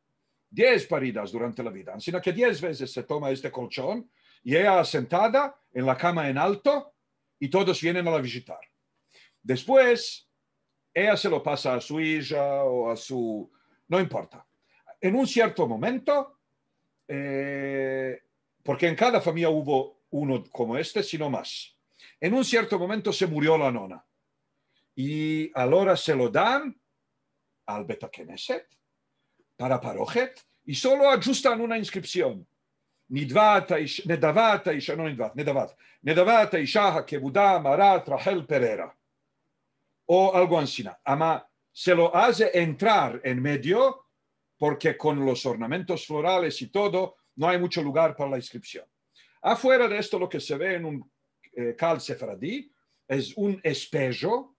Diez paridas durante la vida. Ansina que diez veces se toma este colchón y ella sentada en la cama en alto y todos vienen a la visitar. Después, ella se lo pasa a su hija o a su... No importa. En un cierto momento, eh, porque en cada familia hubo uno como este, sino más. En un cierto momento se murió la nona y ahora se lo dan al Betakeneset para Parojet y solo ajustan una inscripción. נדבת, נדבת האישה, לא נדבת, נדבת, נדבת האישה הכבודה Pereira. O algo así. Ama se lo hace entrar en medio porque con los ornamentos florales y todo no hay mucho lugar para la inscripción. Afuera de esto lo que se ve en un eh, es un espejo.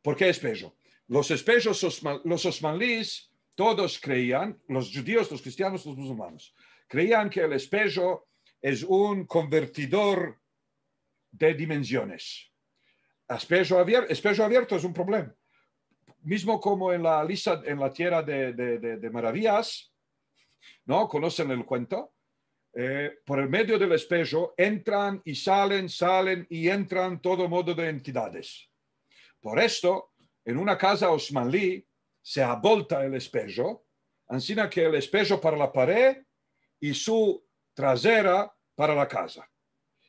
¿Por qué espejo? Los espejos, los osmanlíes, todos creían, los judíos, los cristianos, los musulmanes, creían que el espejo es un convertidor de dimensiones. Espejo espejo abierto es un problema mismo como en la en la tierra de, de, de, maravillas, ¿no? Conocen el cuento. Eh, por el medio del espejo entran y salen, salen y entran todo modo de entidades. Por esto, en una casa osmanlí se abolta el espejo, así que el espejo para la pared y su trasera para la casa.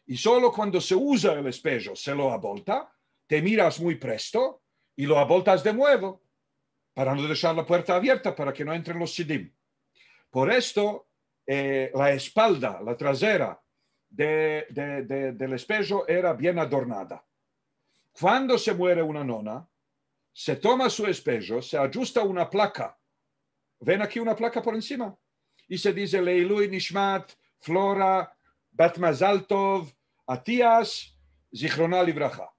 Y solo cuando se usa el espejo se lo abolta, te miras muy presto y lo abotas de nuevo para no dejar la puerta abierta para que no entren los sidim. Por esto, eh, la espalda, la trasera del espejo era bien adornada. Cuando se muere una nona, se toma su espejo, se ajusta una placa. Ven aquí una placa por encima. Y se dice Leilui Nishmat, Flora, Batmazaltov, Atias, Zichrona Libraja.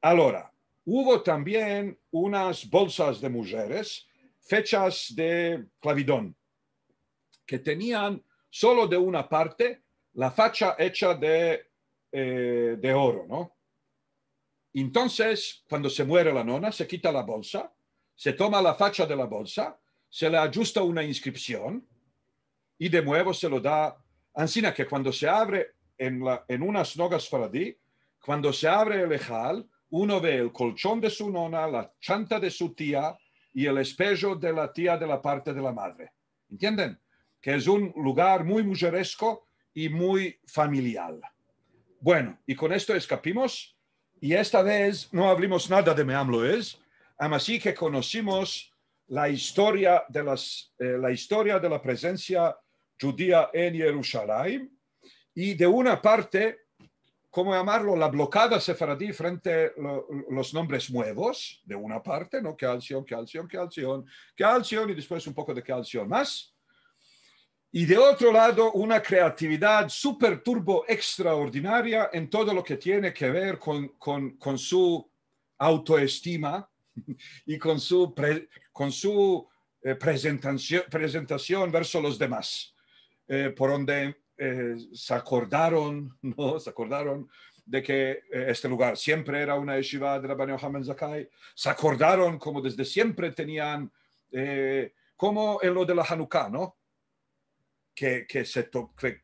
Ahora hubo también unas bolsas de mujeres fechas de clavidón, que tenían solo de una parte la facha hecha eh, de, oro, ¿no? Entonces, cuando se muere la nona, se quita la bolsa, se toma la facha de la bolsa, se le ajusta una inscripción y de nuevo se lo da. Ansina que cuando se abre en, la, en unas nogas faradí, cuando se abre el ejal, uno ve el colchón de su nona, la chanta de su tía y el espejo de la tía de la parte de la madre. ¿Entienden? Que es un lugar muy mujeresco y muy familiar. Bueno, y con esto escapimos. Y esta vez no hablamos nada de Meamloes, así que conocimos la historia de, las, eh, la, historia de la presencia judía en Jerusalén y de una parte ¿cómo llamarlo? La blocada sefaradí frente a los nombres nuevos, de una parte, ¿no? Calción, calción, calción, calción y después un poco de calción más. Y de otro lado, una creatividad super turbo extraordinaria en todo lo que tiene que ver con, con, su autoestima [laughs] y con su, con su eh, presentación, presentación verso los demás, eh, por donde eh, se acordaron, [laughs] ¿no? Se acordaron de que eh, este lugar siempre era una yeshiva de la Yohanan Zakai. Se acordaron como desde siempre tenían, eh, como en lo de la Hanukkah, ¿no? Que, que, se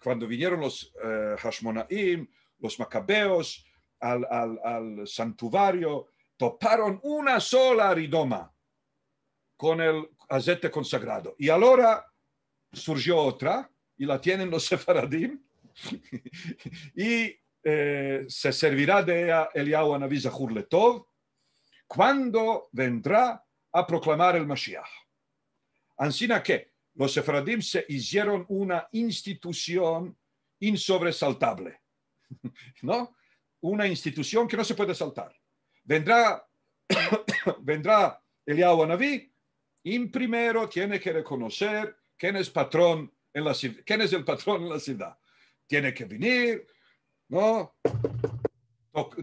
cuando vinieron los Hashmonaim, los Macabeos, al, al, al santuario, toparon una sola ridoma con el azete consagrado. Y ahora surgió otra, y la tienen los [laughs] sefaradim, y eh, se servirá de ella Eliyahu Anabí Zahur cuando vendrá a proclamar el Mashiach. Ansina que los sefaradim se hicieron una institución insobresaltable, [laughs] ¿no? Una institución que no se puede saltar. Vendrá, [coughs] vendrá Eliyahu y primero tiene que reconocer quién es patrón ¿Quién es el patrón en la ciudad? Tiene que venir, ¿no?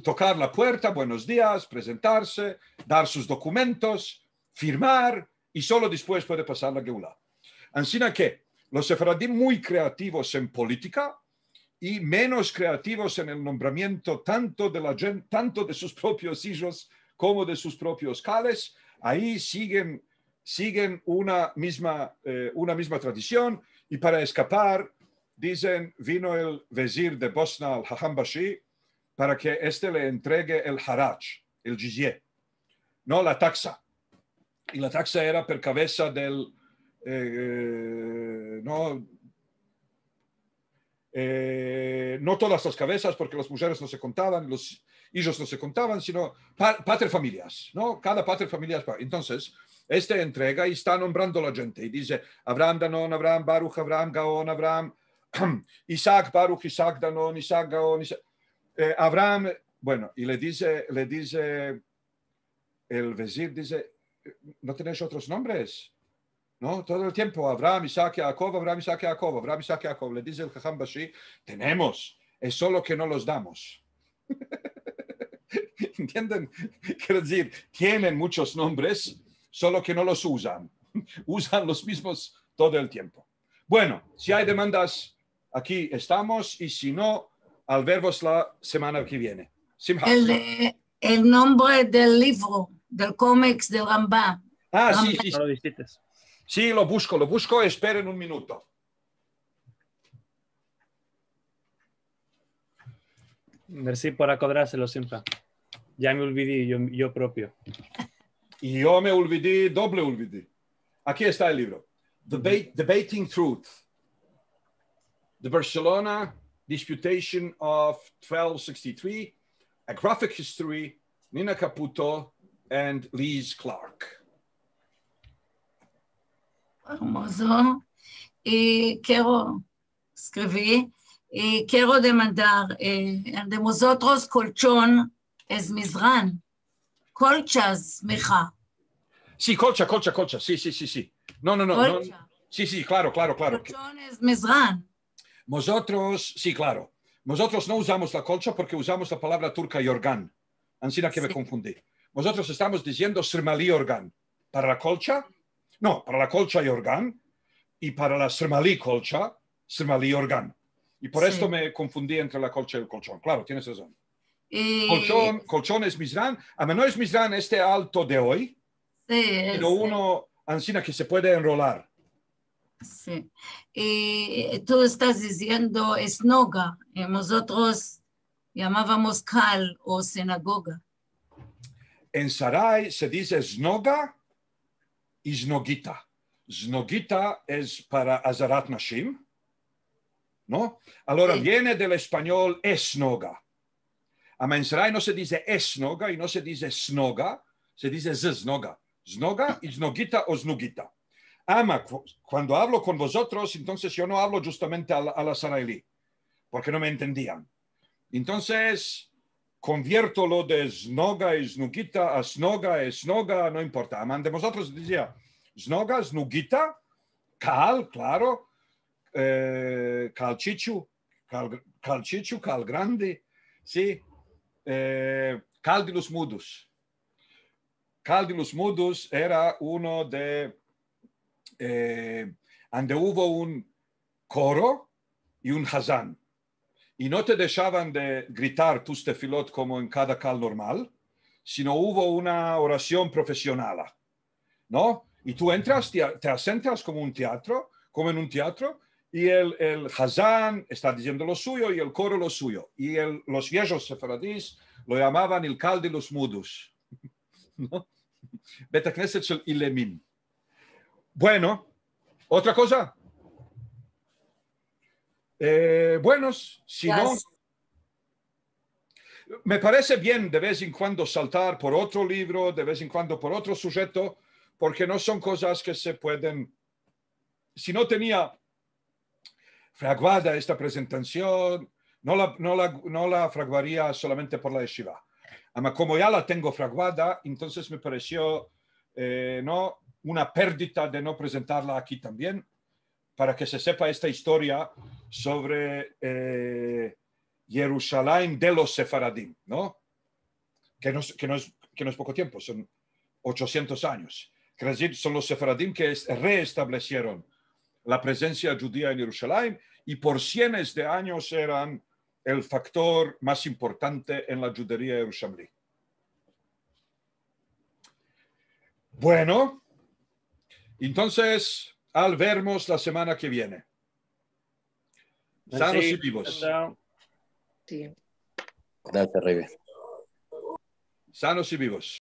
tocar la puerta, buenos días, presentarse, dar sus documentos, firmar y solo después puede pasar la geula. Así que los sefaradí muy creativos en política y menos creativos en el nombramiento tanto de, la, tanto de sus propios hijos como de sus propios cales, ahí siguen, siguen una, misma, eh, una misma tradición y para escapar, dicen, vino el vezir de Bosna al Bashi, para que éste le entregue el haraj, el jizye, no la taxa. Y la taxa era per cabeza del, eh, no, eh, no todas las cabezas, porque las mujeres no se contaban, los hijos no se contaban, sino pater familias, ¿no? Cada pater familias. Entonces, esta entrega y está nombrando la gente. Y dice Abraham no Abraham Baruch, Abraham Gaon, Abraham [clears throat] Isaac Baruch, Isaac Danon, Isaac Gaon, Isaac, eh, Abraham. Bueno, y le dice, le dice el vezir, dice, ¿no tenéis otros nombres? ¿no? Todo el tiempo, Abraham, Isaac, Jacob, Abraham, Isaac, Jacob, Abraham, Isaac, Jacob. Le dice el Jajam Bashi, tenemos, es solo que no los damos. [laughs] ¿Entienden? Quiero decir, tienen muchos nombres, solo que no los usan. [laughs] Usan los mismos todo el tiempo. Bueno, si hay demandas, aquí estamos y si no, al verlos la semana que viene. El, nombre del libro, del cómics de Rambá. Ah, sí, sí. lo Sí, lo busco, lo busco, esperen un minuto. Merci por lo siempre. Ya me olvidé yo propio. Yo me olvidé, doble Ulvidi. Aquí está el libro. Debate, mhm. Debating Truth. The Barcelona Disputation of 1263, A Graphic History, Nina Caputo and Liz Clark. Hermoso. E quero escrever. E quero demandar, eh, andemos outros colchão es misran. colchas, meja. Sí, colcha, colcha, colcha. Sí, sí, sí, sí. No, no, no. Sí, sí, claro, claro, claro. Nosotros, sí, claro. Nosotros no usamos la colcha porque usamos la palabra turca yorgan. ansina que me confundí. Nosotros estamos diciendo sirmalí organ. Para la colcha, no, para la colcha yorgan. Y para la sirmalí colcha, sirmalí organ. Y por esto me confundí entre la colcha y el colchón. Claro, tienes razón. Eh, colchón, colchones misrán A ah, menos misrán, este alto de hoy, pero uno ancina que se puede enrolar. Sí. Y eh, tú estás diciendo esnoga. Eh, nosotros llamábamos cal o sinagoga. En Sarai se dice snoga y snogita. Snogita es para Azarat Nashim, ¿no? Ahora viene del español esnoga. A y no se dice esnoga y no se dice snoga, se dice znoga. Znoga y znogita o znugita. Ama, cuando hablo con vosotros, entonces yo no hablo justamente a la, a porque no me entendían. Entonces, convierto lo de znoga y znugita a snoga, snoga, no importa. Amante, de vosotros decía znoga, znugita, cal, claro, eh, calchichu, cal, calchichu, cal grande, sí, eh, Caldilus Mudus. Caldilus Mudus era uno de, donde eh, hubo un coro y un hazán. Y no te dejaban de gritar tus tefilot como en cada cal normal, sino hubo una oración profesional, ¿no? Y tú entras, te asentas como un teatro, como en un teatro, y el, el Hazán está diciendo lo suyo y el coro lo suyo. Y los viejos sefaradís lo llamaban el cal de los mudos. [laughs] ¿No? Bueno, otra cosa. Eh, buenos, si no. Me parece bien de vez en cuando saltar por otro libro, de vez en cuando por otro sujeto, porque no son cosas que se pueden. Si no tenía fraguada esta presentación, no la, no la, no la fraguaría solamente por la yeshiva. Ama como ya la tengo fraguada, entonces me pareció eh, ¿no? una pérdida de no presentarla aquí también, para que se sepa esta historia sobre eh, Jerusalén de los sefaradín, ¿no? Que, no, que, no es, que no es poco tiempo, son 800 años. son los Sefaradim que reestablecieron la presencia judía en Jerusalén y por cientos de años eran el factor más importante en la judería jerusalén. Bueno, entonces, al vernos la semana que viene. Sanos y vivos. Sanos y vivos.